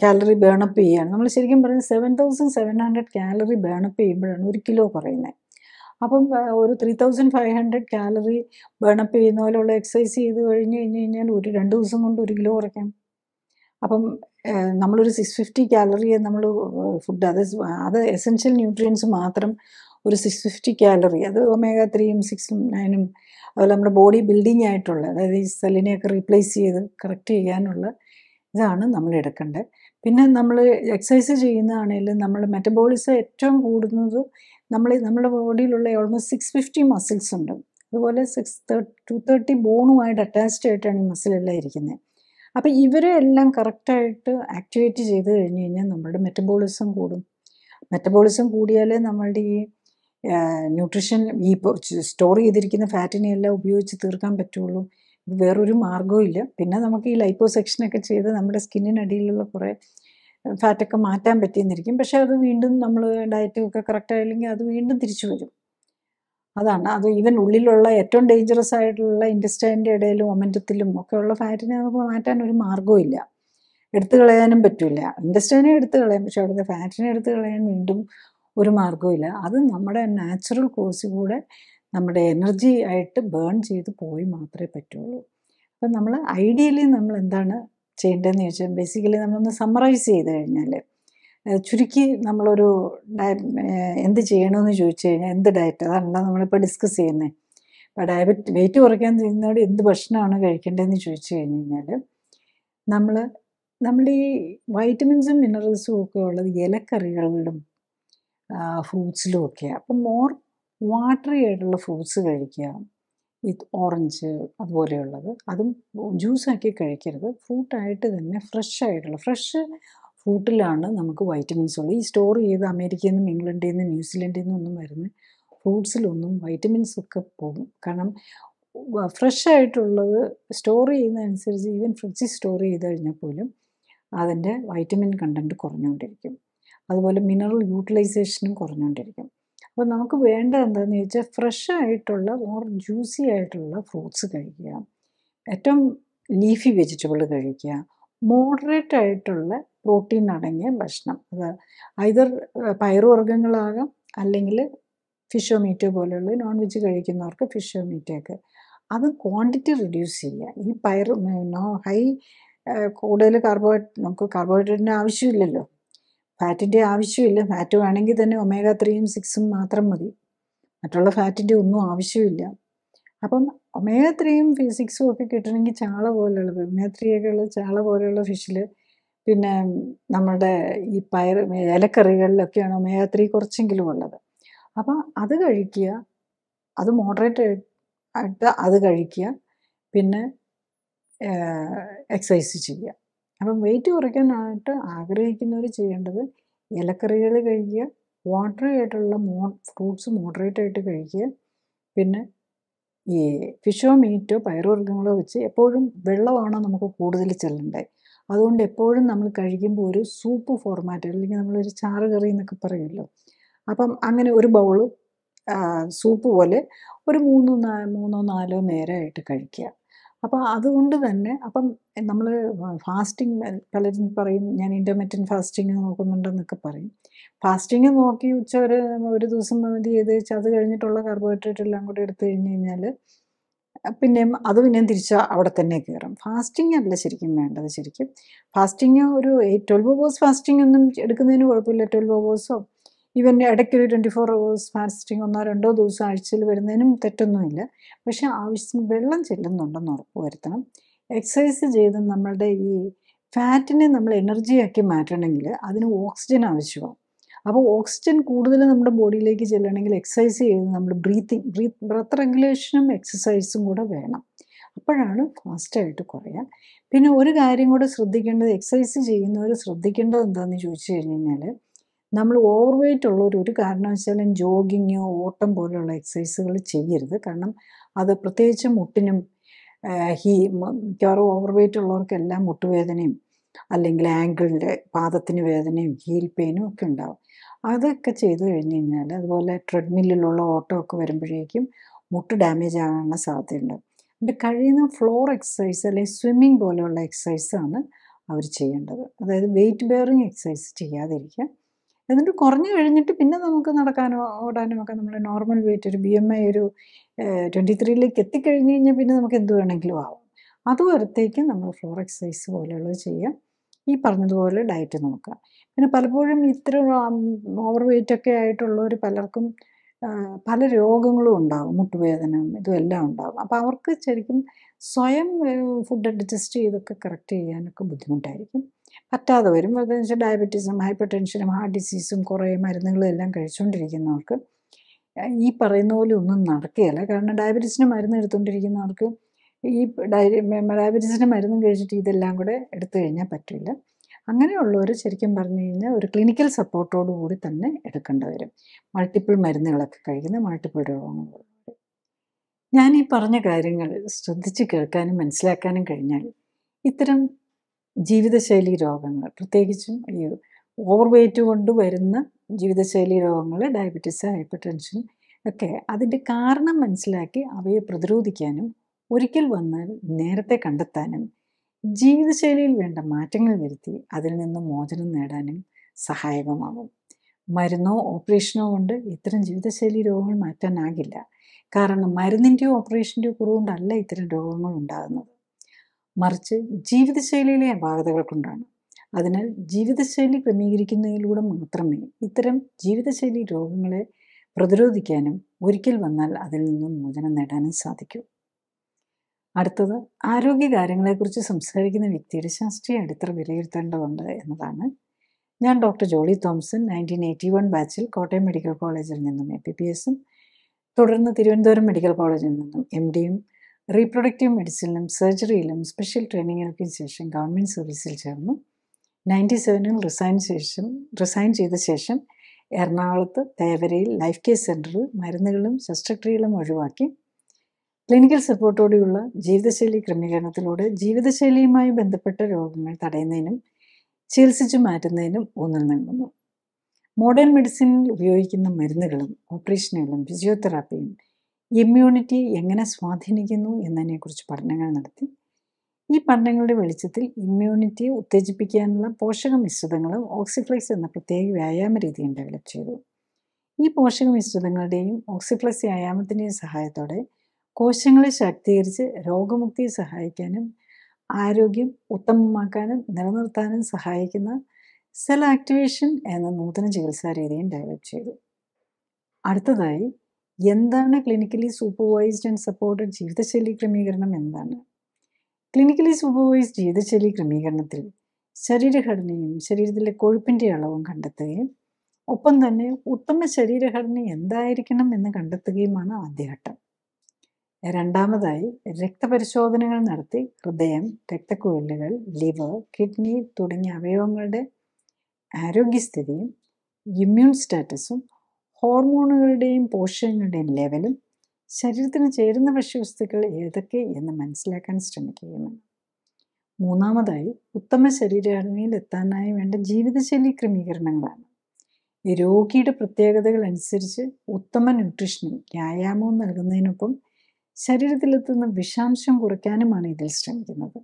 കാലറി ബേണപ്പ് ചെയ്യുകയാണ് നമ്മൾ ശരിക്കും പറയുന്നത് seven thousand seven hundred calorie burn up ചെയ്യുമ്പോഴാണ് ഒരു കിലോ കുറയുന്നത് അപ്പം ഒരു three thousand five hundred calorie burn up ചെയ്യുന്ന പോലെയുള്ള എക്സസൈസ് ചെയ്ത് കഴിഞ്ഞ് കഴിഞ്ഞ് കഴിഞ്ഞാൽ ഒരു രണ്ട് ദിവസം കൊണ്ട് ഒരു കിലോ കുറയ്ക്കാം അപ്പം നമ്മളൊരു സിക്സ് ഫിഫ്റ്റി കാലറിയെ നമ്മൾ ഫുഡ് അത് അത് എസെൻഷ്യൽ ന്യൂട്രിയൻസ് മാത്രം ഒരു സിക്സ് ഫിഫ്റ്റി കാലറി അത് ഒമേഗ ത്രീയും സിക്സും നയനും അതുപോലെ നമ്മുടെ ബോഡി ബിൽഡിംഗ് ആയിട്ടുള്ള അതായത് ഈ സെല്ലിനെയൊക്കെ റീപ്ലേസ് ചെയ്ത് കറക്റ്റ് ചെയ്യാനുള്ള ഇതാണ് നമ്മൾ എടുക്കേണ്ടത് പിന്നെ നമ്മൾ എക്സസൈസ് ചെയ്യുന്നതാണെങ്കിലും നമ്മൾ മെറ്റബോളിസം ഏറ്റവും കൂടുന്നത് നമ്മൾ നമ്മുടെ ബോഡിയിലുള്ള ഓൾമോസ്റ്റ് സിക്സ് ഫിഫ്റ്റി മസിൽസ് ഉണ്ട് അതുപോലെ സിക്സ് തേർട്ടി ടു തേർട്ടി ബോണുമായിട്ട് അറ്റാച്ച്ഡ് ആയിട്ടാണ് ഈ മസിലെല്ലാം ഇരിക്കുന്നത് അപ്പോൾ ഇവരെ എല്ലാം കറക്റ്റായിട്ട് ആക്ടിവേറ്റ് ചെയ്ത് കഴിഞ്ഞ് കഴിഞ്ഞാൽ നമ്മുടെ മെറ്റബോളിസം കൂടും മെറ്റബോളിസം കൂടിയാലേ നമ്മളുടെ ഈ ന്യൂട്രിഷൻ ഈ സ്റ്റോർ ചെയ്തിരിക്കുന്ന ഫാറ്റിനെ എല്ലാം ഉപയോഗിച്ച് തീർക്കാൻ പറ്റുള്ളൂ വേറൊരു മാർഗവും ഇല്ല പിന്നെ നമുക്ക് ഈ ലൈപ്പോസെക്ഷനൊക്കെ ചെയ്ത് നമ്മുടെ സ്കിന്നിനടിയിലുള്ള കുറേ ഫാറ്റൊക്കെ മാറ്റാൻ പറ്റിയെന്നിരിക്കും പക്ഷേ അത് വീണ്ടും നമ്മൾ ഡയറ്റൊക്കെ ഒക്കെ കറക്റ്റ് ആയില്ലെങ്കിൽ അത് വീണ്ടും തിരിച്ചു വരും അതാണ് അത് ഈവൻ ഉള്ളിലുള്ള ഏറ്റവും ഡേഞ്ചറസ് ആയിട്ടുള്ള ഇൻഡസ്റ്റൈൻ്റെ ഇടയിലും ഒമൻറ്റത്തിലും ഒക്കെയുള്ള ഫാറ്റിനെ നമുക്ക് മാറ്റാൻ ഒരു മാർഗ്ഗമില്ല എടുത്തു കളയാനും പറ്റില്ല ഇൻഡസ്റ്റൈനെ എടുത്തു കളയാം പക്ഷെ അവിടുത്തെ ഫാറ്റിനെ എടുത്തു കളയാൻ വീണ്ടും ഒരു മാർഗ്ഗമില്ല അത് നമ്മുടെ നാച്ചുറൽ കോഴ്സ് കൂടെ നമ്മുടെ എനർജി ആയിട്ട് ബേൺ ചെയ്ത് പോയി മാത്രമേ പറ്റുള്ളൂ അപ്പം നമ്മൾ ഐഡിയലി നമ്മൾ എന്താണ് ചെയ്യേണ്ടതെന്ന് ചോദിച്ചാൽ ബേസിക്കലി നമ്മളൊന്ന് സമ്മറൈസ് ചെയ്ത് കഴിഞ്ഞാൽ ചുരുക്കി നമ്മളൊരു എന്ത് ചെയ്യണമെന്ന് ചോദിച്ചു കഴിഞ്ഞാൽ എന്ത് ഡയറ്റ് അതല്ല നമ്മളിപ്പോൾ ഡിസ്കസ് ചെയ്യുന്നത് ഇപ്പോൾ ഡയബറ്റ് വെയിറ്റ് കുറയ്ക്കാൻ ചെയ്യുന്നവർ എന്ത് ഭക്ഷണമാണ് കഴിക്കേണ്ടതെന്ന് ചോദിച്ചു കഴിഞ്ഞ് കഴിഞ്ഞാൽ നമ്മൾ നമ്മുടെ ഈ വൈറ്റമിൻസും മിനറൽസും ഒക്കെ ഉള്ളത് ഇലക്കറികളിലും ഫ്രൂട്ട്സിലും ഒക്കെയാണ് അപ്പം മോർ വാട്ടറി ആയിട്ടുള്ള ഫ്രൂട്ട്സ് കഴിക്കുക ഈ ഓറഞ്ച് അതുപോലെയുള്ളത് അതും ജ്യൂസാക്കി കഴിക്കരുത് ഫ്രൂട്ടായിട്ട് തന്നെ ഫ്രഷ് ആയിട്ടുള്ള ഫ്രഷ് ഫ്രൂട്ടിലാണ് നമുക്ക് വൈറ്റമിൻസ് ഉള്ളത് ഈ സ്റ്റോർ ചെയ്ത് അമേരിക്കയിൽ നിന്നും ഇംഗ്ലണ്ടിൽ നിന്നും ന്യൂസിലൻഡിൽ നിന്നും ഒന്നും വരുന്ന ഫ്രൂട്ട്സിലൊന്നും വൈറ്റമിൻസ് ഒക്കെ പോകും കാരണം ഫ്രഷ് ആയിട്ടുള്ളത് സ്റ്റോർ ചെയ്യുന്നതനുസരിച്ച് ഈവൻ ഫ്രിഡ്ജിൽ സ്റ്റോർ ചെയ്ത് കഴിഞ്ഞാൽ പോലും അതിൻ്റെ വൈറ്റമിൻ കണ്ടൻറ്റ് കുറഞ്ഞുകൊണ്ടിരിക്കും അതുപോലെ മിനറൽ യൂട്ടിലൈസേഷനും കുറഞ്ഞുകൊണ്ടിരിക്കും അപ്പോൾ നമുക്ക് വേണ്ട എന്താണെന്ന് ചോദിച്ചാൽ ഫ്രഷ് ആയിട്ടുള്ള ഓർ ജ്യൂസി ആയിട്ടുള്ള ഫ്രൂട്ട്സ് കഴിക്കുക ഏറ്റവും ലീഫി വെജിറ്റബിൾ കഴിക്കുക മോഡറേറ്റ് ആയിട്ടുള്ള പ്രോട്ടീൻ അടങ്ങിയ ഭക്ഷണം അത് ഐതർ പയറുവർഗ്ഗങ്ങളാകാം അല്ലെങ്കിൽ ഫിഷോ മീറ്റ് പോലെയുള്ള നോൺ വെജ് കഴിക്കുന്നവർക്ക് ഫിഷോ മീറ്റൊക്കെ അത് ക്വാണ്ടിറ്റി റിഡ്യൂസ് ചെയ്യുക ഈ പയർ നോ ഹൈ കൂടുതൽ കാർബോഹൈഡ്രേറ്റ് നമുക്ക് കാർബോഹൈഡ്രേറ്റിൻ്റെ ആവശ്യമില്ലല്ലോ ഫാറ്റിൻ്റെ ആവശ്യമില്ല ഫാറ്റ് വേണമെങ്കിൽ തന്നെ ഒമേഗ ത്രീയും സിക്സും മാത്രം മതി മറ്റുള്ള ഫാറ്റിൻ്റെ ഒന്നും ആവശ്യമില്ല അപ്പം ഒമേഗ ത്രീയും സിക്സും ഒക്കെ കിട്ടണമെങ്കിൽ ചാള പോലെയുള്ള ഒമേഗ ത്രീയൊക്കെ ഉള്ള ചാള പോലെയുള്ള ഫിഷിൽ പിന്നെ നമ്മുടെ ഈ പയർ ഇലക്കറികളിലൊക്കെയാണ് ഒമേഗ ത്രീ കുറച്ചെങ്കിലും ഉള്ളത് അപ്പം അത് കഴിക്കുക അത് മോഡറേറ്റ് ആയിട്ട് അത് കഴിക്കുക പിന്നെ എക്സസൈസ് ചെയ്യുക അപ്പം വെയിറ്റ് കുറയ്ക്കാനായിട്ട് ആഗ്രഹിക്കുന്നവർ ചെയ്യേണ്ടത് ഇലക്കറികൾ കഴിക്കുക വാട്ടറി ആയിട്ടുള്ള മോ ഫ്രൂട്ട്സ് മോഡറേറ്റ് ആയിട്ട് കഴിക്കുക പിന്നെ ഈ ഫിഷോ മീറ്റോ പയറുവർഗ്ഗങ്ങളോ വെച്ച് എപ്പോഴും വെള്ളമാണ് നമുക്ക് കൂടുതൽ ചെല്ലണ്ടേ അതുകൊണ്ട് എപ്പോഴും നമ്മൾ കഴിക്കുമ്പോൾ ഒരു സൂപ്പ് ഫോർമാറ്റ് അല്ലെങ്കിൽ നമ്മളൊരു ചാറ് കറി എന്നൊക്കെ പറയുമല്ലോ അപ്പം അങ്ങനെ ഒരു ബൗൾ സൂപ്പ് പോലെ ഒരു നാ മൂന്നോ നാലോ നേരമായിട്ട് കഴിക്കുക അപ്പോൾ അതുകൊണ്ട് തന്നെ അപ്പം നമ്മൾ ഫാസ്റ്റിംഗ് പലരും പറയും ഞാൻ ഇൻ്റർമീഡിയൻ ഫാസ്റ്റിംഗ് നോക്കുന്നുണ്ടെന്നൊക്കെ പറയും ഫാസ്റ്റിംഗ് നോക്കി ഉച്ച ഒരു ഒരു ദിവസം മതി ചെയ്ത് അത് കഴിഞ്ഞിട്ടുള്ള കാർബോഹൈഡ്രേറ്റ് എല്ലാം കൂടി എടുത്തു കഴിഞ്ഞ് കഴിഞ്ഞാൽ പിന്നെയും അത് പിന്നെയും തിരിച്ച് അവിടെ തന്നെ കയറും ഫാസ്റ്റിംഗ് അല്ല ശരിക്കും വേണ്ടത് ശരിക്കും ഫാസ്റ്റിംഗ് ഒരു ട്വൽവ് അവേഴ്സ് ഫാസ്റ്റിംഗ് ഒന്നും എടുക്കുന്നതിന് കുഴപ്പമില്ല ട്വൽവ് അവേഴ്സോ ഈവൻ ഇടയ്ക്ക് ഒരു ട്വൻറ്റി ഫോർ അവേഴ്സ് ഫാസ്റ്റിംഗ് ഒന്നോ രണ്ടോ ദിവസം ആഴ്ചയിൽ വരുന്നതിനും തെറ്റൊന്നുമില്ല പക്ഷേ ആവശ്യത്തിന് വെള്ളം ചെല്ലുന്നുണ്ടെന്ന് ഉറപ്പ് വരുത്തണം എക്സസൈസ് ചെയ്ത് നമ്മളുടെ ഈ ഫാറ്റിനെ നമ്മൾ എനർജിയാക്കി മാറ്റണമെങ്കിൽ അതിന് ഓക്സിജൻ ആവശ്യമാണ് അപ്പോൾ ഓക്സിജൻ കൂടുതൽ നമ്മുടെ ബോഡിയിലേക്ക് ചെല്ലണമെങ്കിൽ എക്സസൈസ് ചെയ്ത് നമ്മൾ ബ്രീത്തിങ് ബ്രീത്ത് ബ്രത്ത് റെഗുലേഷനും എക്സസൈസും കൂടെ വേണം അപ്പോഴാണ് ഫാസ്റ്റായിട്ട് കുറയുക പിന്നെ ഒരു കാര്യം കൂടെ ശ്രദ്ധിക്കേണ്ടത് എക്സസൈസ് ചെയ്യുന്നവർ ശ്രദ്ധിക്കേണ്ടത് എന്താണെന്ന് ചോദിച്ചു കഴിഞ്ഞാൽ നമ്മൾ ഓവർ വെയ്റ്റ് ഉള്ളവർ ഒരു കാരണവശാലും ജോഗിങ്ങോ ഓട്ടം പോലെയുള്ള എക്സസൈസുകൾ ചെയ്യരുത് കാരണം അത് പ്രത്യേകിച്ച് മുട്ടിനും ഹീ മിക്കവാറും ഓവർ വെയ്റ്റ് ഉള്ളവർക്കെല്ലാം മുട്ടുവേദനയും അല്ലെങ്കിൽ ആങ്കിളിൻ്റെ പാദത്തിന് വേദനയും ഹീൽ പെയിനും ഒക്കെ ഉണ്ടാവും അതൊക്കെ ചെയ്തു കഴിഞ്ഞ് കഴിഞ്ഞാൽ അതുപോലെ ട്രെഡ്മില്ലിലുള്ള ഓട്ടോ ഒക്കെ വരുമ്പോഴേക്കും മുട്ട് ഡാമേജ് ആകാനുള്ള സാധ്യതയുണ്ട് പിന്നെ കഴിയുന്ന ഫ്ലോർ എക്സസൈസ് അല്ലെങ്കിൽ സ്വിമ്മിങ് പോലെയുള്ള എക്സസൈസാണ് അവർ ചെയ്യേണ്ടത് അതായത് വെയിറ്റ് ബെയറിങ് എക്സസൈസ് ചെയ്യാതിരിക്കുക എന്നിട്ട് കുറഞ്ഞു കഴിഞ്ഞിട്ട് പിന്നെ നമുക്ക് നടക്കാനോ ഓടാനോ ഒക്കെ നമ്മൾ നോർമൽ വെയിറ്റ് ഒരു ബി എം ഐ ഒരു ട്വൻറ്റി ത്രീയിലേക്ക് എത്തിക്കഴിഞ്ഞ് കഴിഞ്ഞാൽ പിന്നെ നമുക്ക് എന്ത് വേണമെങ്കിലും ആവും അതുവരത്തേക്കും നമ്മൾ ഫ്ലോർ എക്സസൈസ് പോലെയുള്ളത് ചെയ്യാം ഈ പറഞ്ഞതുപോലെ ഡയറ്റ് നോക്കുക പിന്നെ പലപ്പോഴും ഇത്ര ഓവർ ഒക്കെ ആയിട്ടുള്ളവർ പലർക്കും പല രോഗങ്ങളും ഉണ്ടാകും മുട്ടുവേദന ഇതുമെല്ലാം ഉണ്ടാകും അപ്പോൾ അവർക്ക് ശരിക്കും സ്വയം ഫുഡ് അഡ്ജസ്റ്റ് ചെയ്തൊക്കെ കറക്റ്റ് ചെയ്യാനൊക്കെ ബുദ്ധിമുട്ടായിരിക്കും പറ്റാതെ വരും അതെന്ന് വെച്ചാൽ ഡയബറ്റീസും ഹൈപ്പർ ടെൻഷനും ഹാർട്ട് ഡിസീസും കുറേ മരുന്നുകളും എല്ലാം കഴിച്ചുകൊണ്ടിരിക്കുന്നവർക്ക് ഈ പറയുന്ന പോലെ ഒന്നും നടക്കുകയല്ല കാരണം ഡയബറ്റീസിന് മരുന്ന് എടുത്തുകൊണ്ടിരിക്കുന്നവർക്ക് ഈ ഡയറി ഡയബറ്റീസിൻ്റെ മരുന്നും കഴിച്ചിട്ട് ഇതെല്ലാം കൂടെ എടുത്തു കഴിഞ്ഞാൽ പറ്റില്ല അങ്ങനെയുള്ളവർ ശരിക്കും പറഞ്ഞു കഴിഞ്ഞാൽ ഒരു ക്ലിനിക്കൽ സപ്പോർട്ടോടു കൂടി തന്നെ എടുക്കേണ്ടി വരും മൾട്ടിപ്പിൾ മരുന്നുകളൊക്കെ കഴിക്കുന്ന മൾട്ടിപ്പിൾ രോഗങ്ങളുള്ളവർ ഞാൻ ഈ പറഞ്ഞ കാര്യങ്ങൾ ശ്രദ്ധിച്ച് കേൾക്കാനും മനസ്സിലാക്കാനും കഴിഞ്ഞാൽ ഇത്തരം ജീവിതശൈലി രോഗങ്ങൾ പ്രത്യേകിച്ചും ഈ ഓവർ വെയ്റ്റ് കൊണ്ട് വരുന്ന ജീവിതശൈലി രോഗങ്ങൾ ഡയബറ്റീസ് ഹൈപ്പർ ടെൻഷൻ ഒക്കെ അതിൻ്റെ കാരണം മനസ്സിലാക്കി അവയെ പ്രതിരോധിക്കാനും ഒരിക്കൽ വന്നാൽ നേരത്തെ കണ്ടെത്താനും ജീവിതശൈലിയിൽ വേണ്ട മാറ്റങ്ങൾ വരുത്തി അതിൽ നിന്ന് മോചനം നേടാനും സഹായകമാകും മരുന്നോ ഓപ്പറേഷനോ കൊണ്ട് ഇത്തരം ജീവിതശൈലി രോഗങ്ങൾ മാറ്റാനാകില്ല കാരണം മരുന്നിൻ്റെയോ ഓപ്പറേഷൻ്റെയോ കുറവുകൊണ്ടല്ല ഇത്തരം രോഗങ്ങൾ ഉണ്ടാകുന്നത് മറിച്ച് ജീവിതശൈലിയിലെ അപാകതകൾ കൊണ്ടാണ് അതിനാൽ ജീവിതശൈലി ക്രമീകരിക്കുന്നതിലൂടെ മാത്രമേ ഇത്തരം ജീവിതശൈലി രോഗങ്ങളെ പ്രതിരോധിക്കാനും ഒരിക്കൽ വന്നാൽ അതിൽ നിന്നും മോചനം നേടാനും സാധിക്കൂ അടുത്തത് ആരോഗ്യകാര്യങ്ങളെക്കുറിച്ച് സംസാരിക്കുന്ന വ്യക്തിയുടെ ശാസ്ത്രീയ അടിത്തറ വിലയിരുത്തേണ്ടതുണ്ട് എന്നതാണ് ഞാൻ doctor Jolly Thomson nineteen eighty one ബാച്ചിൽ കോട്ടയം മെഡിക്കൽ കോളേജിൽ നിന്നും എ പി പി എസും തുടർന്ന് തിരുവനന്തപുരം മെഡിക്കൽ കോളേജിൽ നിന്നും എം ഡിയും റീപ്രൊഡക്റ്റീവ് മെഡിസിനിലും സർജറിയിലും സ്പെഷ്യൽ ട്രെയിനിങ്ങുകൾക്കും ശേഷം ഗവൺമെൻറ് സർവീസിൽ ചേർന്നു നയൻറ്റി സെവനിൽ റിസൈൻ ശേഷം റിസൈൻ ചെയ്ത ശേഷം എറണാകുളത്ത് തേവരയിൽ ലൈഫ് കെയർ സെൻറ്ററിൽ മരുന്നുകളും ശസ്ത്രക്രിയകളും ഒഴിവാക്കി ക്ലിനിക്കൽ സപ്പോർട്ടോടെയുള്ള ജീവിതശൈലി ക്രമീകരണത്തിലൂടെ ജീവിതശൈലിയുമായി ബന്ധപ്പെട്ട രോഗങ്ങൾ തടയുന്നതിനും ചികിത്സിച്ചു മാറ്റുന്നതിനും ഊന്നൽ നൽകുന്നു മോഡേൺ മെഡിസിനിൽ ഉപയോഗിക്കുന്ന മരുന്നുകളും ഓപ്പറേഷനുകളും ഫിസിയോതെറാപ്പിയും ഇമ്മ്യൂണിറ്റി എങ്ങനെ സ്വാധീനിക്കുന്നു എന്നതിനെക്കുറിച്ച് പഠനങ്ങൾ നടത്തി ഈ പഠനങ്ങളുടെ വെളിച്ചത്തിൽ ഇമ്മ്യൂണിറ്റി ഉത്തേജിപ്പിക്കാനുള്ള പോഷക മിശ്രിതങ്ങളും ഓക്സിഫ്ലെക്സ് എന്ന പ്രത്യേക വ്യായാമ രീതിയും ഡെവലപ്പ് ചെയ്തു ഈ പോഷക മിശ്രിതങ്ങളുടെയും ഓക്സിഫ്ലെക്സ് വ്യായാമത്തിൻ്റെയും സഹായത്തോടെ കോശങ്ങളെ ശാക്തീകരിച്ച് രോഗമുക്തിയെ സഹായിക്കാനും ആരോഗ്യം ഉത്തമമാക്കാനും നിലനിർത്താനും സഹായിക്കുന്ന സെൽ ആക്ടിവേഷൻ എന്ന നൂതന ചികിത്സാ രീതിയും ഡെവലപ്പ് ചെയ്തു അടുത്തതായി എന്താണ് ക്ലിനിക്കലി സൂപ്പർവൈസ്ഡ് ആൻഡ് സപ്പോർട്ടഡ് ജീവിതശൈലി ക്രമീകരണം എന്താണ് ക്ലിനിക്കലി സൂപ്പർവൈസ്ഡ് ജീവിതശൈലി ക്രമീകരണത്തിൽ ശരീരഘടനയും ശരീരത്തിലെ കൊഴുപ്പിൻ്റെ അളവും കണ്ടെത്തുകയും ഒപ്പം തന്നെ ഉത്തമ ശരീരഘടന എന്തായിരിക്കണം എന്ന് കണ്ടെത്തുകയുമാണ് ആദ്യഘട്ടം രണ്ടാമതായി രക്തപരിശോധനകൾ നടത്തി ഹൃദയം രക്തക്കുഴലുകൾ ലിവർ കിഡ്നി തുടങ്ങിയ അവയവങ്ങളുടെ ആരോഗ്യസ്ഥിതിയും ഇമ്മ്യൂൺ സ്റ്റാറ്റസും ഹോർമോണുകളുടെയും പോഷകങ്ങളുടെയും ലെവലും ശരീരത്തിന് ചേരുന്ന ഭക്ഷ്യവസ്തുക്കൾ ഏതൊക്കെ എന്ന് മനസ്സിലാക്കാൻ ശ്രമിക്കുകയാണ് മൂന്നാമതായി ഉത്തമ ശരീരഘടനയിൽ എത്താനായി വേണ്ട ജീവിതശൈലി ക്രമീകരണങ്ങളാണ് രോഗിയുടെ പ്രത്യേകതകൾ അനുസരിച്ച് ഉത്തമ ന്യൂട്രീഷനും വ്യായാമവും നൽകുന്നതിനൊപ്പം ശരീരത്തിലെത്തുന്ന വിഷാംശം കുറയ്ക്കാനുമാണ് ഇതിൽ ശ്രമിക്കുന്നത്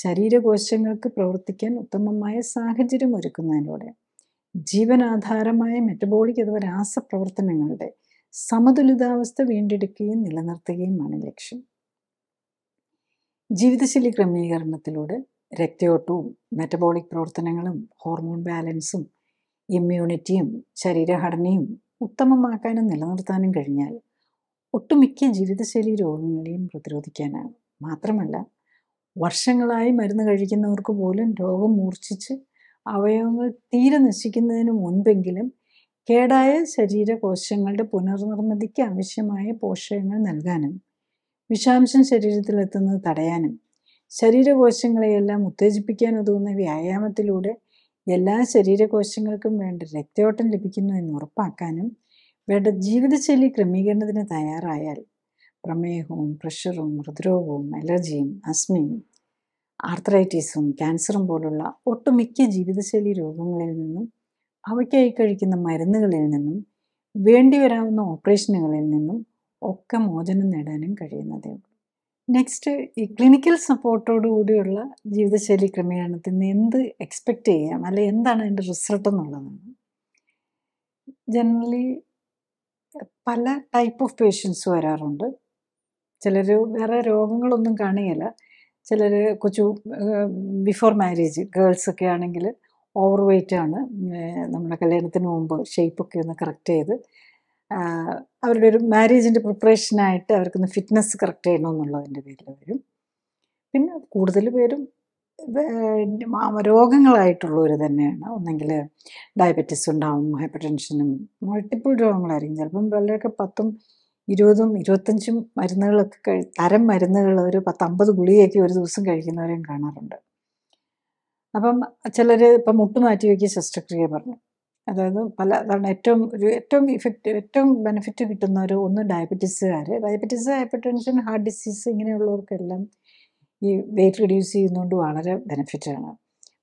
ശരീരകോശങ്ങൾക്ക് പ്രവർത്തിക്കാൻ ഉത്തമമായ സാഹചര്യം ഒരുക്കുന്നതിലൂടെ ജീവനാധാരമായ മെറ്റബോളിക് അഥവാ രാസപ്രവർത്തനങ്ങളുടെ സമതുലിതാവസ്ഥ വീണ്ടെടുക്കുകയും നിലനിർത്തുകയുമാണ് ലക്ഷ്യം ജീവിതശൈലി ക്രമീകരണത്തിലൂടെ രക്തയോട്ടവും മെറ്റബോളിക് പ്രവർത്തനങ്ങളും ഹോർമോൺ ബാലൻസും ഇമ്മ്യൂണിറ്റിയും ശരീരഘടനയും ഉത്തമമാക്കാനും നിലനിർത്താനും കഴിഞ്ഞാൽ ഒട്ടുമിക്ക ജീവിതശൈലി രോഗങ്ങളെയും പ്രതിരോധിക്കാനാണ് മാത്രമല്ല വർഷങ്ങളായി മരുന്ന് കഴിക്കുന്നവർക്ക് പോലും രോഗം മൂർച്ഛിച്ച് അവയവങ്ങൾ തീരെ നശിക്കുന്നതിന് മുൻപെങ്കിലും കേടായ ശരീര കോശങ്ങളുടെ പുനർനിർമ്മിതിക്ക് ആവശ്യമായ പോഷകങ്ങൾ നൽകാനും വിഷാംശം ശരീരത്തിലെത്തുന്നത് തടയാനും ശരീരകോശങ്ങളെയെല്ലാം ഉത്തേജിപ്പിക്കാൻ ഉതകുന്ന വ്യായാമത്തിലൂടെ എല്ലാ ശരീരകോശങ്ങൾക്കും വേണ്ട രക്തയോട്ടം ലഭിക്കുന്നു എന്ന് ഉറപ്പാക്കാനും വേണ്ട ജീവിതശൈലി ക്രമീകരണത്തിന് തയ്യാറായാൽ പ്രമേഹവും പ്രഷറും ഹൃദ്രോഗവും അലർജിയും അസ്മയും ആർത്രൈറ്റീസും ക്യാൻസറും പോലുള്ള ഒട്ടുമിക്ക ജീവിതശൈലി രോഗങ്ങളിൽ നിന്നും അവയ്ക്കായി കഴിക്കുന്ന മരുന്നുകളിൽ നിന്നും വേണ്ടി വരാവുന്ന ഓപ്പറേഷനുകളിൽ നിന്നും ഒക്കെ മോചനം നേടാനും കഴിയുന്നതേ ഉള്ളൂ നെക്സ്റ്റ് ഈ ക്ലിനിക്കൽ സപ്പോർട്ടോടു കൂടിയുള്ള ജീവിതശൈലി ക്രമീകരണത്തിൽ നിന്ന് എന്ത് എക്സ്പെക്റ്റ് ചെയ്യാം അല്ലെ എന്താണ് അതിൻ്റെ റിസൾട്ട് എന്നുള്ളതാണ് ജനറലി പല ടൈപ്പ് ഓഫ് പേഷ്യൻസ് വരാറുണ്ട് ചിലർ വേറെ രോഗങ്ങളൊന്നും കാണുകയില്ല ചിലർ കൊച്ചു ബിഫോർ മാരേജ് ഗേൾസൊക്കെ ആണെങ്കിൽ ഓവർ വെയ്റ്റ് ആണ് നമ്മുടെ കല്യാണത്തിന് മുമ്പ് ഷേപ്പൊക്കെ ഒന്ന് കറക്റ്റ് ചെയ്ത് അവരുടെ ഒരു മാരേജിൻ്റെ പ്രിപ്പറേഷനായിട്ട് അവർക്കൊന്ന് ഫിറ്റ്നസ് കറക്റ്റ് ചെയ്യണമെന്നുള്ളതിൻ്റെ പേരിൽ വരും പിന്നെ കൂടുതൽ പേരും രോഗങ്ങളായിട്ടുള്ളവർ തന്നെയാണ് ഒന്നെങ്കിൽ ഡയബറ്റിസ് ഉണ്ടാവും ഹൈപ്പർ ടെൻഷനും മൾട്ടിപ്പിൾ രോഗങ്ങളായിരിക്കും ചിലപ്പം പലരൊക്കെ പത്തും ഇരുപതും ഇരുപത്തഞ്ചും മരുന്നുകളൊക്കെ കഴി തരം മരുന്നുകൾ ഒരു പത്തമ്പത് ഗുളികയൊക്കെ ഒരു ദിവസം കഴിക്കുന്നവരെയും കാണാറുണ്ട് അപ്പം ചിലർ ഇപ്പം മുട്ട് മാറ്റി വയ്ക്കുക ശസ്ത്രക്രിയ പറഞ്ഞു അതായത് പല അതാണ് ഏറ്റവും ഒരു ഏറ്റവും ഇഫക്റ്റ് ഏറ്റവും ബെനിഫിറ്റ് കിട്ടുന്ന ഒരു ഒന്ന് ഡയബറ്റീസുകാർ diabetes hypertension heart disease ഇങ്ങനെയുള്ളവർക്കെല്ലാം ഈ വെയിറ്റ് റിഡ്യൂസ് ചെയ്യുന്നതുകൊണ്ട് വളരെ ബെനിഫിറ്റാണ്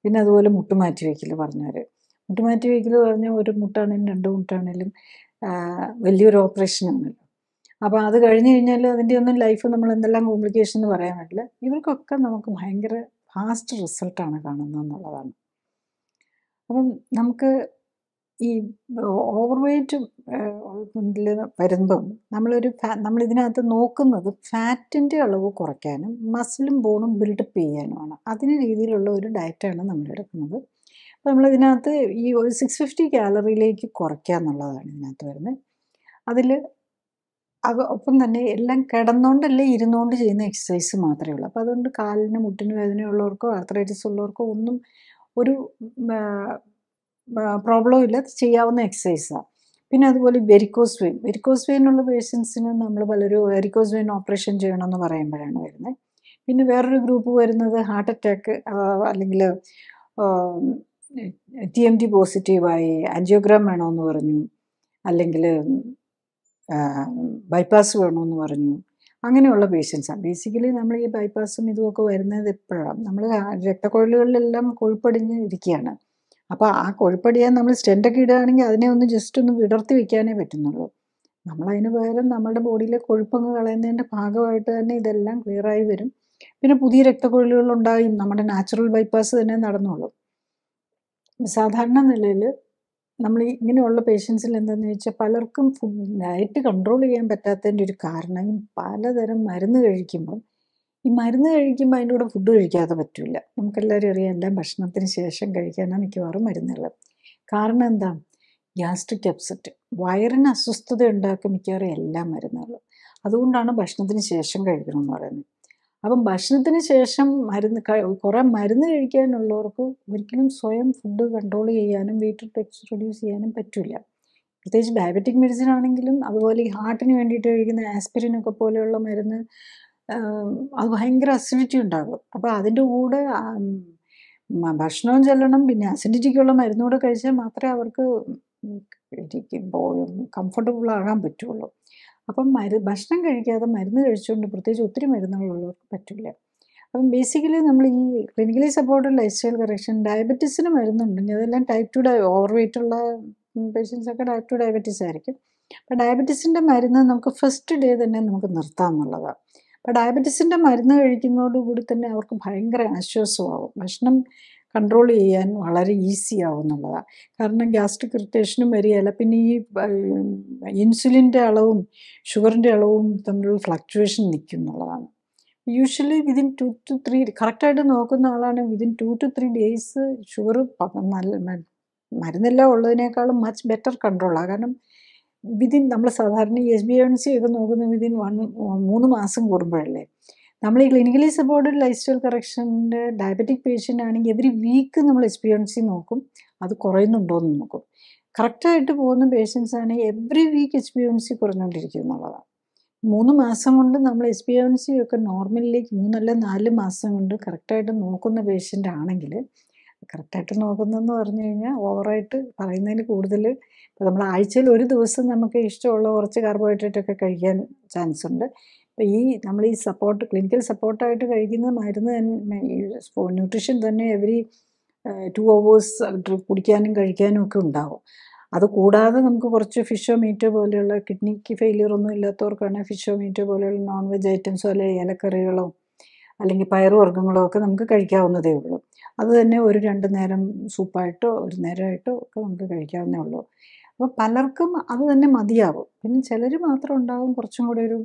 പിന്നെ അതുപോലെ മാറ്റി വയ്ക്കൽ പറഞ്ഞവർ മാറ്റി വയ്ക്കൽ പറഞ്ഞാൽ ഒരു മുട്ടാണെങ്കിലും രണ്ട് മുട്ടാണെങ്കിലും വലിയൊരു ഓപ്പറേഷനാണല്ലോ അപ്പോൾ അത് കഴിഞ്ഞ് കഴിഞ്ഞാൽ അതിൻ്റെ ഒന്നും ലൈഫ് നമ്മൾ എന്തെല്ലാം കോംപ്ലിക്കേഷൻ എന്ന് പറയാൻ പറ്റില്ല ഇവർക്കൊക്കെ നമുക്ക് ഭയങ്കര ഫാസ്റ്റ് റിസൾട്ടാണ് കാണുന്നത് എന്നുള്ളതാണ് അപ്പം നമുക്ക് ഈ ഓവർ വെയ്റ്റ് വരുമ്പം നമ്മളൊരു ഫാ നമ്മളിതിനകത്ത് നോക്കുന്നത് ഫാറ്റിൻ്റെ അളവ് കുറയ്ക്കാനും മസിലും ബോണും ബിൽഡപ്പ് ചെയ്യാനുമാണ് അതിന് രീതിയിലുള്ള ഒരു ഡയറ്റാണ് നമ്മൾ എടുക്കുന്നത് അപ്പോൾ നമ്മളിതിനകത്ത് ഈ ഒരു സിക്സ് ഫിഫ്റ്റി കാലറിയിലേക്ക് കുറയ്ക്കുക എന്നുള്ളതാണ് ഇതിനകത്ത് വരുന്നത് അതിൽ ഒപ്പം തന്നെ എല്ലാം കിടന്നുകൊണ്ടല്ലേ ഇരുന്നുകൊണ്ട് ചെയ്യുന്ന എക്സസൈസ് മാത്രമേ ഉള്ളൂ അപ്പോൾ അതുകൊണ്ട് കാലിന് മുട്ടിന് വേദനയുള്ളവർക്കോ ആർത്രൈറ്റിസ് ഉള്ളവർക്കോ ഒന്നും ഒരു പ്രോബ്ലം ഇല്ല ചെയ്യാവുന്ന എക്സസൈസാണ് പിന്നെ അതുപോലെ വെരിക്കോസ് വെയിൻ വെരിക്കോസ് വെയിനുള്ള പേഷ്യൻസിന് നമ്മൾ പലരും വെരിക്കോസ് വെയിൻ ഓപ്പറേഷൻ ചെയ്യണമെന്ന് പറയുമ്പോഴാണ് വരുന്നത് പിന്നെ വേറൊരു ഗ്രൂപ്പ് വരുന്നത് ഹാർട്ട് അറ്റാക്ക് അല്ലെങ്കിൽ ടി എം ടി പോസിറ്റീവായി ആൻജിയോഗ്രാം വേണമെന്ന് പറഞ്ഞു അല്ലെങ്കിൽ ബൈപ്പാസ് വേണമെന്ന് പറഞ്ഞു അങ്ങനെയുള്ള പേഷ്യൻസാണ് ബേസിക്കലി നമ്മൾ ഈ ബൈപ്പാസും ഇതുമൊക്കെ വരുന്നത് എപ്പോഴാണ് നമ്മൾ രക്തക്കൊഴലുകളിലെല്ലാം കൊഴുപ്പടിഞ്ഞ് ഇരിക്കുകയാണ് അപ്പോൾ ആ കൊഴുപ്പടിയാൻ നമ്മൾ സ്റ്റെൻറ്റൊക്കെ ഇടുകയാണെങ്കിൽ അതിനെ ഒന്ന് ജസ്റ്റ് ഒന്ന് വിടർത്തി വയ്ക്കാനേ പറ്റുന്നുള്ളൂ നമ്മളതിന് പകരം നമ്മുടെ ബോഡിയിലെ കൊഴുപ്പങ്ങ് കളയുന്നതിൻ്റെ ഭാഗമായിട്ട് തന്നെ ഇതെല്ലാം ക്ലിയറായി വരും പിന്നെ പുതിയ രക്തക്കൊഴിലുകൾ ഉണ്ടാകും നമ്മുടെ നാച്ചുറൽ ബൈപ്പാസ് തന്നെ നടന്നുള്ളൂ സാധാരണ നിലയിൽ നമ്മൾ ഇങ്ങനെയുള്ള പേഷ്യൻസിൽ എന്താണെന്ന് വെച്ചാൽ പലർക്കും ഫുഡ് ഡയറ്റ് കൺട്രോൾ ചെയ്യാൻ പറ്റാത്തതിൻ്റെ ഒരു കാരണം പലതരം മരുന്ന് കഴിക്കുമ്പം ഈ മരുന്ന് കഴിക്കുമ്പോൾ അതിൻ്റെ കൂടെ ഫുഡ് കഴിക്കാതെ പറ്റില്ല നമുക്കെല്ലാവരും അറിയാം എല്ലാം ഭക്ഷണത്തിന് ശേഷം കഴിക്കാനാണ് മിക്കവാറും മരുന്നുള്ളത് കാരണം എന്താ ഗ്യാസ്ട്രിക് അപ്സെറ്റ് വയറിന് അസ്വസ്ഥത ഉണ്ടാക്കി മിക്കവാറും എല്ലാ മരുന്നുകളും അതുകൊണ്ടാണ് ഭക്ഷണത്തിന് ശേഷം കഴിക്കണം എന്ന് പറയുന്നത് അപ്പം ഭക്ഷണത്തിന് ശേഷം മരുന്ന് കുറേ മരുന്ന് കഴിക്കാനുള്ളവർക്ക് ഒരിക്കലും സ്വയം ഫുഡ് കൺട്രോൾ ചെയ്യാനും വെയിറ്റ് ടെക്സ് റെഡ്യൂസ് ചെയ്യാനും പറ്റില്ല പ്രത്യേകിച്ച് ഡയബറ്റിക് മെഡിസിൻ ആണെങ്കിലും അതുപോലെ ഈ ഹാർട്ടിന് വേണ്ടിയിട്ട് കഴിക്കുന്ന ആസ്പിരിനൊക്കെ പോലെയുള്ള മരുന്ന് അത് ഭയങ്കര അസിഡിറ്റി ഉണ്ടാകും അപ്പോൾ അതിൻ്റെ കൂടെ ഭക്ഷണവും ചെല്ലണം പിന്നെ അസിഡിറ്റിക്കുള്ള മരുന്നുകൂടെ കഴിച്ചാൽ മാത്രമേ അവർക്ക് കംഫർട്ടബിൾ ആകാൻ പറ്റുള്ളൂ അപ്പം മരു ഭക്ഷണം കഴിക്കാതെ മരുന്ന് കഴിച്ചുകൊണ്ട് പ്രത്യേകിച്ച് ഒത്തിരി മരുന്നുകളുള്ളവർക്ക് പറ്റില്ല അപ്പം ബേസിക്കലി നമ്മൾ ഈ clinically supported lifestyle correction ഡയബറ്റീസിന് മരുന്നുണ്ടെങ്കിൽ അതെല്ലാം ടൈപ്പ് ടു ഡയ ഓവർ വെയിറ്റ് ഉള്ള പേഷ്യൻസൊക്കെ ടൈപ്പ് ടു ഡയബറ്റീസ് ആയിരിക്കും അപ്പം ഡയബറ്റീസിൻ്റെ മരുന്ന് നമുക്ക് ഫസ്റ്റ് ഡേ തന്നെ നമുക്ക് എന്നുള്ളതാണ് അപ്പോൾ ഡയബറ്റീസിൻ്റെ മരുന്ന് കഴിക്കുന്നതോടുകൂടി തന്നെ അവർക്ക് ഭയങ്കര ആശ്വാസമാവും ഭക്ഷണം കൺട്രോൾ ചെയ്യാൻ വളരെ ഈസി എന്നുള്ളതാണ് കാരണം ഗ്യാസ്ട്രിക് ഇറിറ്റേഷനും വരികയല്ല പിന്നെ ഈ ഇൻസുലിൻ്റെ അളവും ഷുഗറിൻ്റെ അളവും തമ്മിലുള്ള ഫ്ലക്ച്വേഷൻ എന്നുള്ളതാണ് usually within two two three കറക്റ്റായിട്ട് നോക്കുന്ന ആളാണ് within two two three days sugar നല്ല മരുന്നെല്ലാം ഉള്ളതിനേക്കാളും മച്ച് ബെറ്റർ കൺട്രോളാണ് കാരണം വിതിൻ നമ്മൾ സാധാരണ എസ് ബി എം സി ഒക്കെ നോക്കുന്ന വിതിൻ വൺ മൂന്ന് മാസം കൂടുമ്പോഴല്ലേ നമ്മൾ ഈ ക്ലിനിക്കലി സപ്പോർട്ടഡ് ലൈഫ് സ്റ്റൈൽ കറക്ഷൻ്റെ ഡയബറ്റിക് പേഷ്യൻ്റ് ആണെങ്കിൽ എവറി വീക്ക് നമ്മൾ എസ് ബി എം സി നോക്കും അത് കുറയുന്നുണ്ടോ എന്ന് നോക്കും കറക്റ്റായിട്ട് പോകുന്ന പേഷ്യൻസ് ആണെങ്കിൽ every week H B M C കുറഞ്ഞുകൊണ്ടിരിക്കും എന്നുള്ളതാണ് മൂന്ന് മാസം കൊണ്ട് നമ്മൾ എസ് ബി എം സി ഒക്കെ നോർമലിലേക്ക് മൂന്നല്ല നാല് മാസം കൊണ്ട് കറക്റ്റായിട്ട് നോക്കുന്ന പേഷ്യൻ്റ് ആണെങ്കിൽ കറക്റ്റായിട്ട് നോക്കുന്നതെന്ന് പറഞ്ഞു കഴിഞ്ഞാൽ ഓവറായിട്ട് പറയുന്നതിന് കൂടുതൽ ഇപ്പോൾ നമ്മൾ ആഴ്ചയിൽ ഒരു ദിവസം നമുക്ക് ഇഷ്ടമുള്ള കുറച്ച് കാർബോഹൈഡ്രേറ്റ് ഒക്കെ കഴിക്കാൻ ചാൻസ് ഉണ്ട് അപ്പോൾ ഈ നമ്മൾ ഈ സപ്പോർട്ട് ക്ലിനിക്കൽ സപ്പോർട്ടായിട്ട് കഴിക്കുന്ന മരുന്ന് ന്യൂട്രീഷൻ തന്നെ എവരി ടു അവേഴ്സ് കുടിക്കാനും കഴിക്കാനും ഒക്കെ ഉണ്ടാവും അത് കൂടാതെ നമുക്ക് കുറച്ച് ഫിഷോ മീറ്റോ പോലെയുള്ള കിഡ്നിക്ക് ഫെയിലിയർ ഒന്നും ഇല്ലാത്തവർക്കാണെങ്കിൽ ഫിഷോ മീറ്റോ പോലെയുള്ള നോൺ വെജ് ഐറ്റംസോ അല്ലെങ്കിൽ ഇലക്കറികളോ അല്ലെങ്കിൽ പയറുവർഗ്ഗങ്ങളോ ഒക്കെ നമുക്ക് കഴിക്കാവുന്നതേ ഉള്ളൂ അത് തന്നെ ഒരു രണ്ട് നേരം സൂപ്പായിട്ടോ ഒരു നേരമായിട്ടോ ഒക്കെ നമുക്ക് കഴിക്കാവുന്നേ ഉള്ളൂ അപ്പോൾ പലർക്കും അത് തന്നെ മതിയാവും പിന്നെ ചിലർ മാത്രം ഉണ്ടാവും കുറച്ചും കൂടെ ഒരു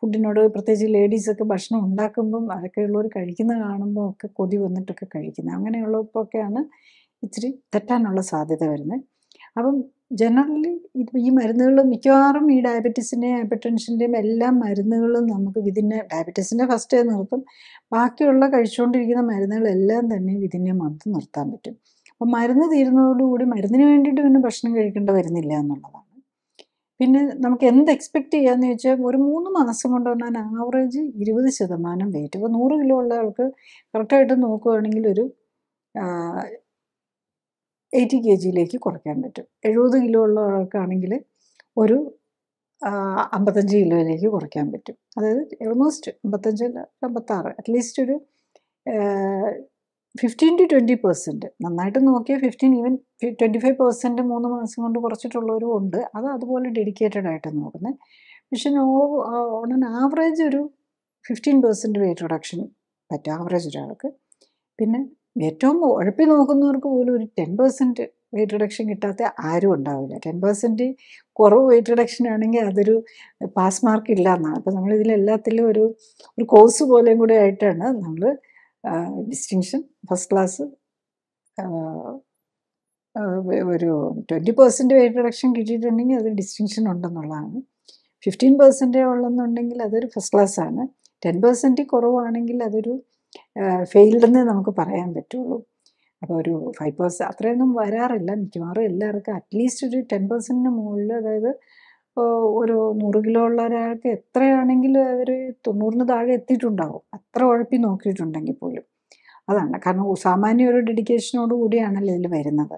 ഫുഡിനോട് പ്രത്യേകിച്ച് ലേഡീസൊക്കെ ഭക്ഷണം ഉണ്ടാക്കുമ്പം അതൊക്കെയുള്ളവർ കഴിക്കുന്ന കാണുമ്പോൾ ഒക്കെ കൊതി വന്നിട്ടൊക്കെ കഴിക്കുന്നത് അങ്ങനെയുള്ളപ്പോഴൊക്കെയാണ് ഇച്ചിരി തെറ്റാനുള്ള സാധ്യത വരുന്നത് അപ്പം ജനറലി ഇത് ഈ മരുന്നുകൾ മിക്കവാറും ഈ ഡയബറ്റീസിൻ്റെയും ഹൈപ്പർടെൻഷൻ്റെയും എല്ലാ മരുന്നുകളും നമുക്ക് വിതിന് ഡയബറ്റീസിൻ്റെ ഫസ്റ്റ് നിർത്തും ബാക്കിയുള്ള കഴിച്ചുകൊണ്ടിരിക്കുന്ന മരുന്നുകളെല്ലാം തന്നെ വിതിന് മന്ത് നിർത്താൻ പറ്റും അപ്പം മരുന്ന് തീരുന്നതോടുകൂടി മരുന്നിന് വേണ്ടിയിട്ട് പിന്നെ ഭക്ഷണം കഴിക്കേണ്ട വരുന്നില്ല എന്നുള്ളതാണ് പിന്നെ നമുക്ക് എന്ത് എക്സ്പെക്റ്റ് ചെയ്യാമെന്ന് ചോദിച്ചാൽ ഒരു മൂന്ന് മാസം കൊണ്ട് വന്നാൽ ആവറേജ് ഇരുപത് ശതമാനം വെയിറ്റ് ഇപ്പോൾ നൂറ് കിലോ ഉള്ള ആൾക്ക് കറക്റ്റായിട്ട് നോക്കുകയാണെങ്കിൽ ഒരു എയ്റ്റി കെ ജിയിലേക്ക് കുറയ്ക്കാൻ പറ്റും എഴുപത് കിലോ ഉള്ള ഒരാൾക്കാണെങ്കിൽ ഒരു അമ്പത്തഞ്ച് കിലോയിലേക്ക് കുറയ്ക്കാൻ പറ്റും അതായത് ഓൾമോസ്റ്റ് അമ്പത്തഞ്ച് അമ്പത്താറ് അറ്റ്ലീസ്റ്റ് ഒരു ഫിഫ്റ്റീൻ ടു ട്വൻറ്റി പെർസെൻറ്റ് നന്നായിട്ട് നോക്കിയാൽ fifteen even twenty five percent മൂന്ന് മാസം കൊണ്ട് കുറച്ചിട്ടുള്ളവരും ഉണ്ട് അത് അതുപോലെ ഡെഡിക്കേറ്റഡ് ആയിട്ട് നോക്കുന്നത് പക്ഷെ നോ ഓൺ ആൻ ആവറേജ് ഒരു ഫിഫ്റ്റീൻ പെർസെൻറ്റ് വെയിറ്റ് റിഡക്ഷൻ പറ്റും ആവറേജ് ഒരാൾക്ക് പിന്നെ ഏറ്റവും ഉഴപ്പി നോക്കുന്നവർക്ക് പോലും ഒരു ടെൻ പെർസെൻറ്റ് വെയിറ്റ് റിഡക്ഷൻ കിട്ടാത്ത ആരും ഉണ്ടാവില്ല ടെൻ പെർസെൻറ്റ് കുറവ് വെയിറ്റ് റിഡക്ഷൻ ആണെങ്കിൽ അതൊരു പാസ് മാർക്ക് ഇല്ല എന്നാണ് അപ്പോൾ നമ്മൾ ഇതിലെല്ലാത്തിലും ഒരു ഒരു കോഴ്സ് പോലെയും കൂടെ ആയിട്ടാണ് നമ്മൾ ഡിസ്റ്റിങ്ഷൻ ഫസ്റ്റ് ക്ലാസ് ഒരു ട്വൻറ്റി പെർസെൻറ്റ് വെയിറ്റ് റിഡക്ഷൻ കിട്ടിയിട്ടുണ്ടെങ്കിൽ അത് ഡിസ്റ്റിങ്ഷൻ ഉണ്ടെന്നുള്ളതാണ് ഫിഫ്റ്റീൻ പെർസെൻറ്റേ ഉള്ളെന്നുണ്ടെങ്കിൽ അതൊരു ഫസ്റ്റ് ക്ലാസ് ആണ് ടെൻ പെർസെൻറ്റ് കുറവാണെങ്കിൽ അതൊരു ഫെയിൽഡ് നമുക്ക് പറയാൻ പറ്റുള്ളൂ അപ്പോൾ ഒരു ഫൈവ് പേഴ്സൻ അത്രയൊന്നും വരാറില്ല മിക്കവാറും എല്ലാവർക്കും അറ്റ്ലീസ്റ്റ് ഒരു ടെൻ പെർസെൻറ്റിന് മുകളിൽ അതായത് ഒരു നൂറ് കിലോ ഉള്ള ഒരാൾക്ക് എത്രയാണെങ്കിലും അവർ തൊണ്ണൂറിന് താഴെ എത്തിയിട്ടുണ്ടാവും അത്ര ഉഴപ്പി നോക്കിയിട്ടുണ്ടെങ്കിൽ പോലും അതാണ് കാരണം സാമാന്യ ഒരു ഡെഡിക്കേഷനോട് കൂടിയാണല്ലോ ഇതിൽ വരുന്നത്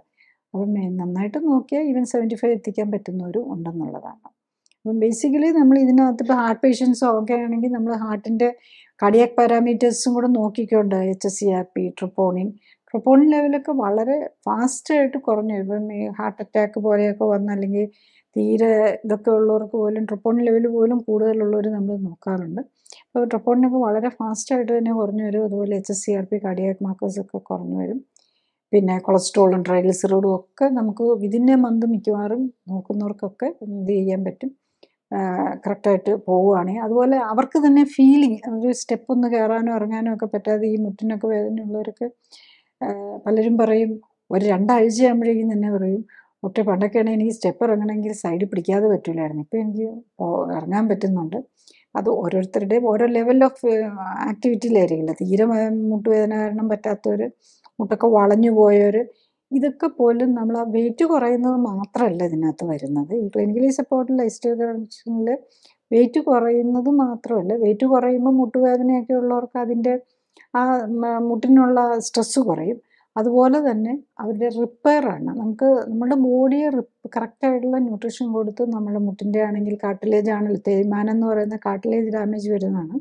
അപ്പം നന്നായിട്ട് നോക്കിയാൽ ഈവൻ സെവൻറ്റി ഫൈവ് എത്തിക്കാൻ പറ്റുന്നവരും ഉണ്ടെന്നുള്ളതാണ് അപ്പം ബേസിക്കലി നമ്മൾ ഇതിനകത്ത് ഇപ്പോൾ ഹാർട്ട് പേഷ്യൻസോ ഒക്കെ ആണെങ്കിൽ നമ്മൾ ഹാർട്ടിൻ്റെ കാർഡിയാക് പാരാമീറ്റേഴ്സും കൂടെ നോക്കിക്കൊണ്ട് H C R P troponin troponin ലെവലൊക്കെ വളരെ ഫാസ്റ്റായിട്ട് കുറഞ്ഞു ഇപ്പം ഈ ഹാർട്ട് അറ്റാക്ക് പോലെയൊക്കെ വന്ന അല്ലെങ്കിൽ തീരെ ഇതൊക്കെ ഉള്ളവർക്ക് പോലും ട്രിപ്പോണിൻ ലെവൽ പോലും കൂടുതലുള്ളവർ നമ്മൾ നോക്കാറുണ്ട് അപ്പോൾ ട്രിപ്പോണിനൊക്കെ വളരെ ഫാസ്റ്റായിട്ട് തന്നെ കുറഞ്ഞു വരും അതുപോലെ H C R P cardiac മാർക്കേഴ്സൊക്കെ കുറഞ്ഞു വരും പിന്നെ കൊളസ്ട്രോളും ട്രൈഗ്ലിസറോഡും ഒക്കെ നമുക്ക് വിതിൻ മന്ത് മിക്കവാറും നോക്കുന്നവർക്കൊക്കെ എന്ത് ചെയ്യാൻ പറ്റും കറക്റ്റായിട്ട് പോവുകയാണെങ്കിൽ അതുപോലെ അവർക്ക് തന്നെ ഫീലിംഗ് ഒരു സ്റ്റെപ്പ് ഒന്ന് കയറാനോ ഇറങ്ങാനോ ഒക്കെ പറ്റാതെ ഈ മുട്ടിനൊക്കെ വേദനയുള്ളവർക്ക് പലരും പറയും ഒരു രണ്ടാഴ്ച ആകുമ്പോഴേക്കും തന്നെ പറയും ഒറ്റ പണ്ടൊക്കെയാണ് എനിക്ക് സ്റ്റെപ്പ് ഇറങ്ങണമെങ്കിൽ സൈഡിൽ പിടിക്കാതെ പറ്റില്ലായിരുന്നു ഇപ്പം എനിക്ക് ഇറങ്ങാൻ പറ്റുന്നുണ്ട് അത് ഓരോരുത്തരുടെ ഓരോ ലെവൽ ഓഫ് ആക്ടിവിറ്റിയിലായിരിക്കില്ല തീരെ മുട്ടുവേദന കാരണം പറ്റാത്തവർ മുട്ടൊക്കെ വളഞ്ഞു പോയവർ ഇതൊക്കെ പോലും നമ്മൾ ആ വെയിറ്റ് കുറയുന്നത് മാത്രമല്ല ഇതിനകത്ത് വരുന്നത് ഈ ക്ലിനിക്കലി സപ്പോർട്ടിൽ ഹിസ്റ്റോഗ്രാഫിൽ വെയിറ്റ് കുറയുന്നത് മാത്രമല്ല വെയിറ്റ് കുറയുമ്പോൾ മുട്ടുവേദനയൊക്കെ ഉള്ളവർക്ക് അതിൻ്റെ ആ മുട്ടിനുള്ള സ്ട്രെസ്സ് കുറയും അതുപോലെ തന്നെ അവരുടെ റിപ്പയറാണ് നമുക്ക് നമ്മുടെ ബോഡിയെ റിപ്പ് കറക്റ്റായിട്ടുള്ള ന്യൂട്രീഷൻ കൊടുത്ത് നമ്മുടെ മുട്ടിൻ്റെ ആണെങ്കിൽ കാട്ടിലേജ് ആണല്ലോ തേയ്മാനം എന്ന് പറയുന്ന കാട്ടിലേജ് ഡാമേജ് വരുന്നതാണ്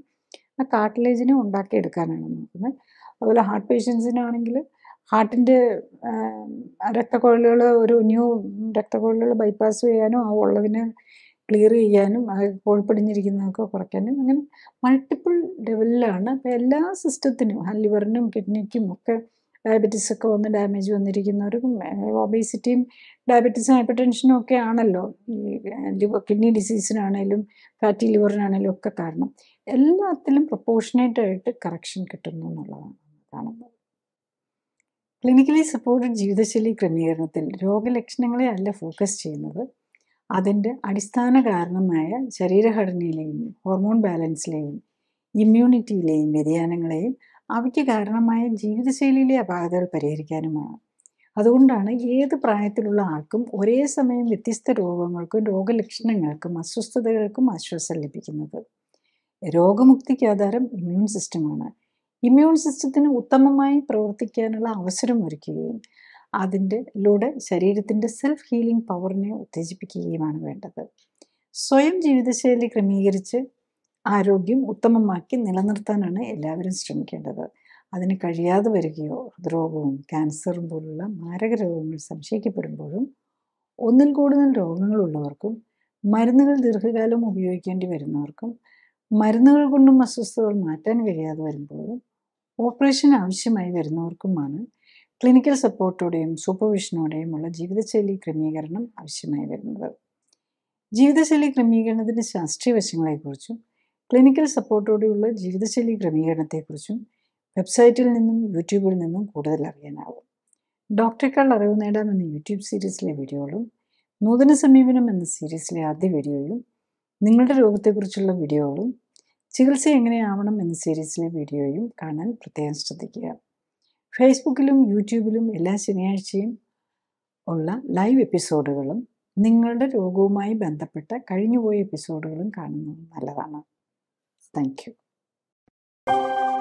ആ കാട്ടിലേജിനെ ഉണ്ടാക്കിയെടുക്കാനാണ് നോക്കുന്നത് അതുപോലെ ഹാർട്ട് പേഷ്യൻസിനാണെങ്കിൽ ഹാർട്ടിൻ്റെ രക്തക്കൊഴലുകൾ ഒരു ന്യൂ രക്തക്കൊഴലുകൾ ബൈപ്പാസ് ചെയ്യാനും ആ ഉള്ളതിനെ ക്ലിയർ ചെയ്യാനും ആ കോഴിപ്പടിഞ്ഞിരിക്കുന്നതൊക്കെ കുറയ്ക്കാനും അങ്ങനെ മൾട്ടിപ്പിൾ ലെവലിലാണ് അപ്പം എല്ലാ സിസ്റ്റത്തിനും ലിവറിനും കിഡ്നിക്കും ഒക്കെ ഡയബറ്റീസ് ഒക്കെ വന്ന് ഡാമേജ് വന്നിരിക്കുന്നവർക്കും ഒബേസിറ്റിയും ഡയബറ്റീസും ഹൈപ്പർ ടെൻഷനും ഒക്കെ ആണല്ലോ ഈ ലിവർ കിഡ്നി ഡിസീസിനാണേലും ഫാറ്റി ലിവറിനാണേലും ഒക്കെ കാരണം എല്ലാത്തിലും പ്രപ്പോർഷനേറ്റായിട്ട് കറക്ഷൻ കിട്ടുന്നു എന്നുള്ളതാണ് കാണുന്നത് ക്ലിനിക്കലി സപ്പോർട്ടഡ് ജീവിതശൈലി ക്രമീകരണത്തിൽ രോഗലക്ഷണങ്ങളെ അല്ല ഫോക്കസ് ചെയ്യുന്നത് അതിൻ്റെ അടിസ്ഥാന കാരണമായ ശരീരഘടനയിലെയും ഹോർമോൺ ബാലൻസിലെയും ഇമ്മ്യൂണിറ്റിയിലെയും വ്യതിയാനങ്ങളെയും അവയ്ക്ക് കാരണമായ ജീവിതശൈലിയിലെ അപാകതകൾ പരിഹരിക്കാനുമാണ് അതുകൊണ്ടാണ് ഏത് പ്രായത്തിലുള്ള ആൾക്കും ഒരേ സമയം വ്യത്യസ്ത രോഗങ്ങൾക്കും രോഗലക്ഷണങ്ങൾക്കും അസ്വസ്ഥതകൾക്കും ആശ്വാസം ലഭിക്കുന്നത് രോഗമുക്തിക്ക് ആധാരം ഇമ്മ്യൂൺ സിസ്റ്റമാണ് ഇമ്മ്യൂൺ സിസ്റ്റത്തിന് ഉത്തമമായി പ്രവർത്തിക്കാനുള്ള അവസരം ഒരുക്കുകയും അതിൻ്റെ ലൂടെ ശരീരത്തിൻ്റെ സെൽഫ് ഹീലിംഗ് പവറിനെ ഉത്തേജിപ്പിക്കുകയുമാണ് വേണ്ടത് സ്വയം ജീവിതശൈലി ക്രമീകരിച്ച് ആരോഗ്യം ഉത്തമമാക്കി നിലനിർത്താനാണ് എല്ലാവരും ശ്രമിക്കേണ്ടത് അതിന് കഴിയാതെ വരികയോ ഹൃദ്രോഗവും ക്യാൻസറും പോലുള്ള മാരക രോഗങ്ങൾ സംശയിക്കപ്പെടുമ്പോഴും ഒന്നിൽ കൂടുതൽ രോഗങ്ങളുള്ളവർക്കും മരുന്നുകൾ ദീർഘകാലം ഉപയോഗിക്കേണ്ടി വരുന്നവർക്കും മരുന്നുകൾ കൊണ്ടും അസ്വസ്ഥതകൾ മാറ്റാൻ കഴിയാതെ വരുമ്പോഴും ഓപ്പറേഷൻ ആവശ്യമായി വരുന്നവർക്കുമാണ് ക്ലിനിക്കൽ സപ്പോർട്ടോടെയും ഉള്ള ജീവിതശൈലി ക്രമീകരണം ആവശ്യമായി വരുന്നത് ജീവിതശൈലി ക്രമീകരണത്തിൻ്റെ ശാസ്ത്രീയ വശങ്ങളെക്കുറിച്ചും ക്ലിനിക്കൽ സപ്പോർട്ടോടെയുള്ള ജീവിതശൈലി ക്രമീകരണത്തെക്കുറിച്ചും വെബ്സൈറ്റിൽ നിന്നും യൂട്യൂബിൽ നിന്നും കൂടുതൽ അറിയാനാവും ഡോക്ടറെക്കാൾ അറിവ് നേടാം എന്ന യൂട്യൂബ് സീരീസിലെ വീഡിയോകളും നൂതന സമീപനം എന്ന സീരീസിലെ ആദ്യ വീഡിയോയും നിങ്ങളുടെ രോഗത്തെക്കുറിച്ചുള്ള വീഡിയോകളും ചികിത്സ എങ്ങനെയാവണം എന്ന സീരീസിലെ വീഡിയോയും കാണാൻ പ്രത്യേകം ശ്രദ്ധിക്കുക ഫേസ്ബുക്കിലും യൂട്യൂബിലും എല്ലാ ശനിയാഴ്ചയും ഉള്ള ലൈവ് എപ്പിസോഡുകളും നിങ്ങളുടെ രോഗവുമായി ബന്ധപ്പെട്ട കഴിഞ്ഞുപോയ എപ്പിസോഡുകളും കാണുന്നത് നല്ലതാണ് താങ്ക് യു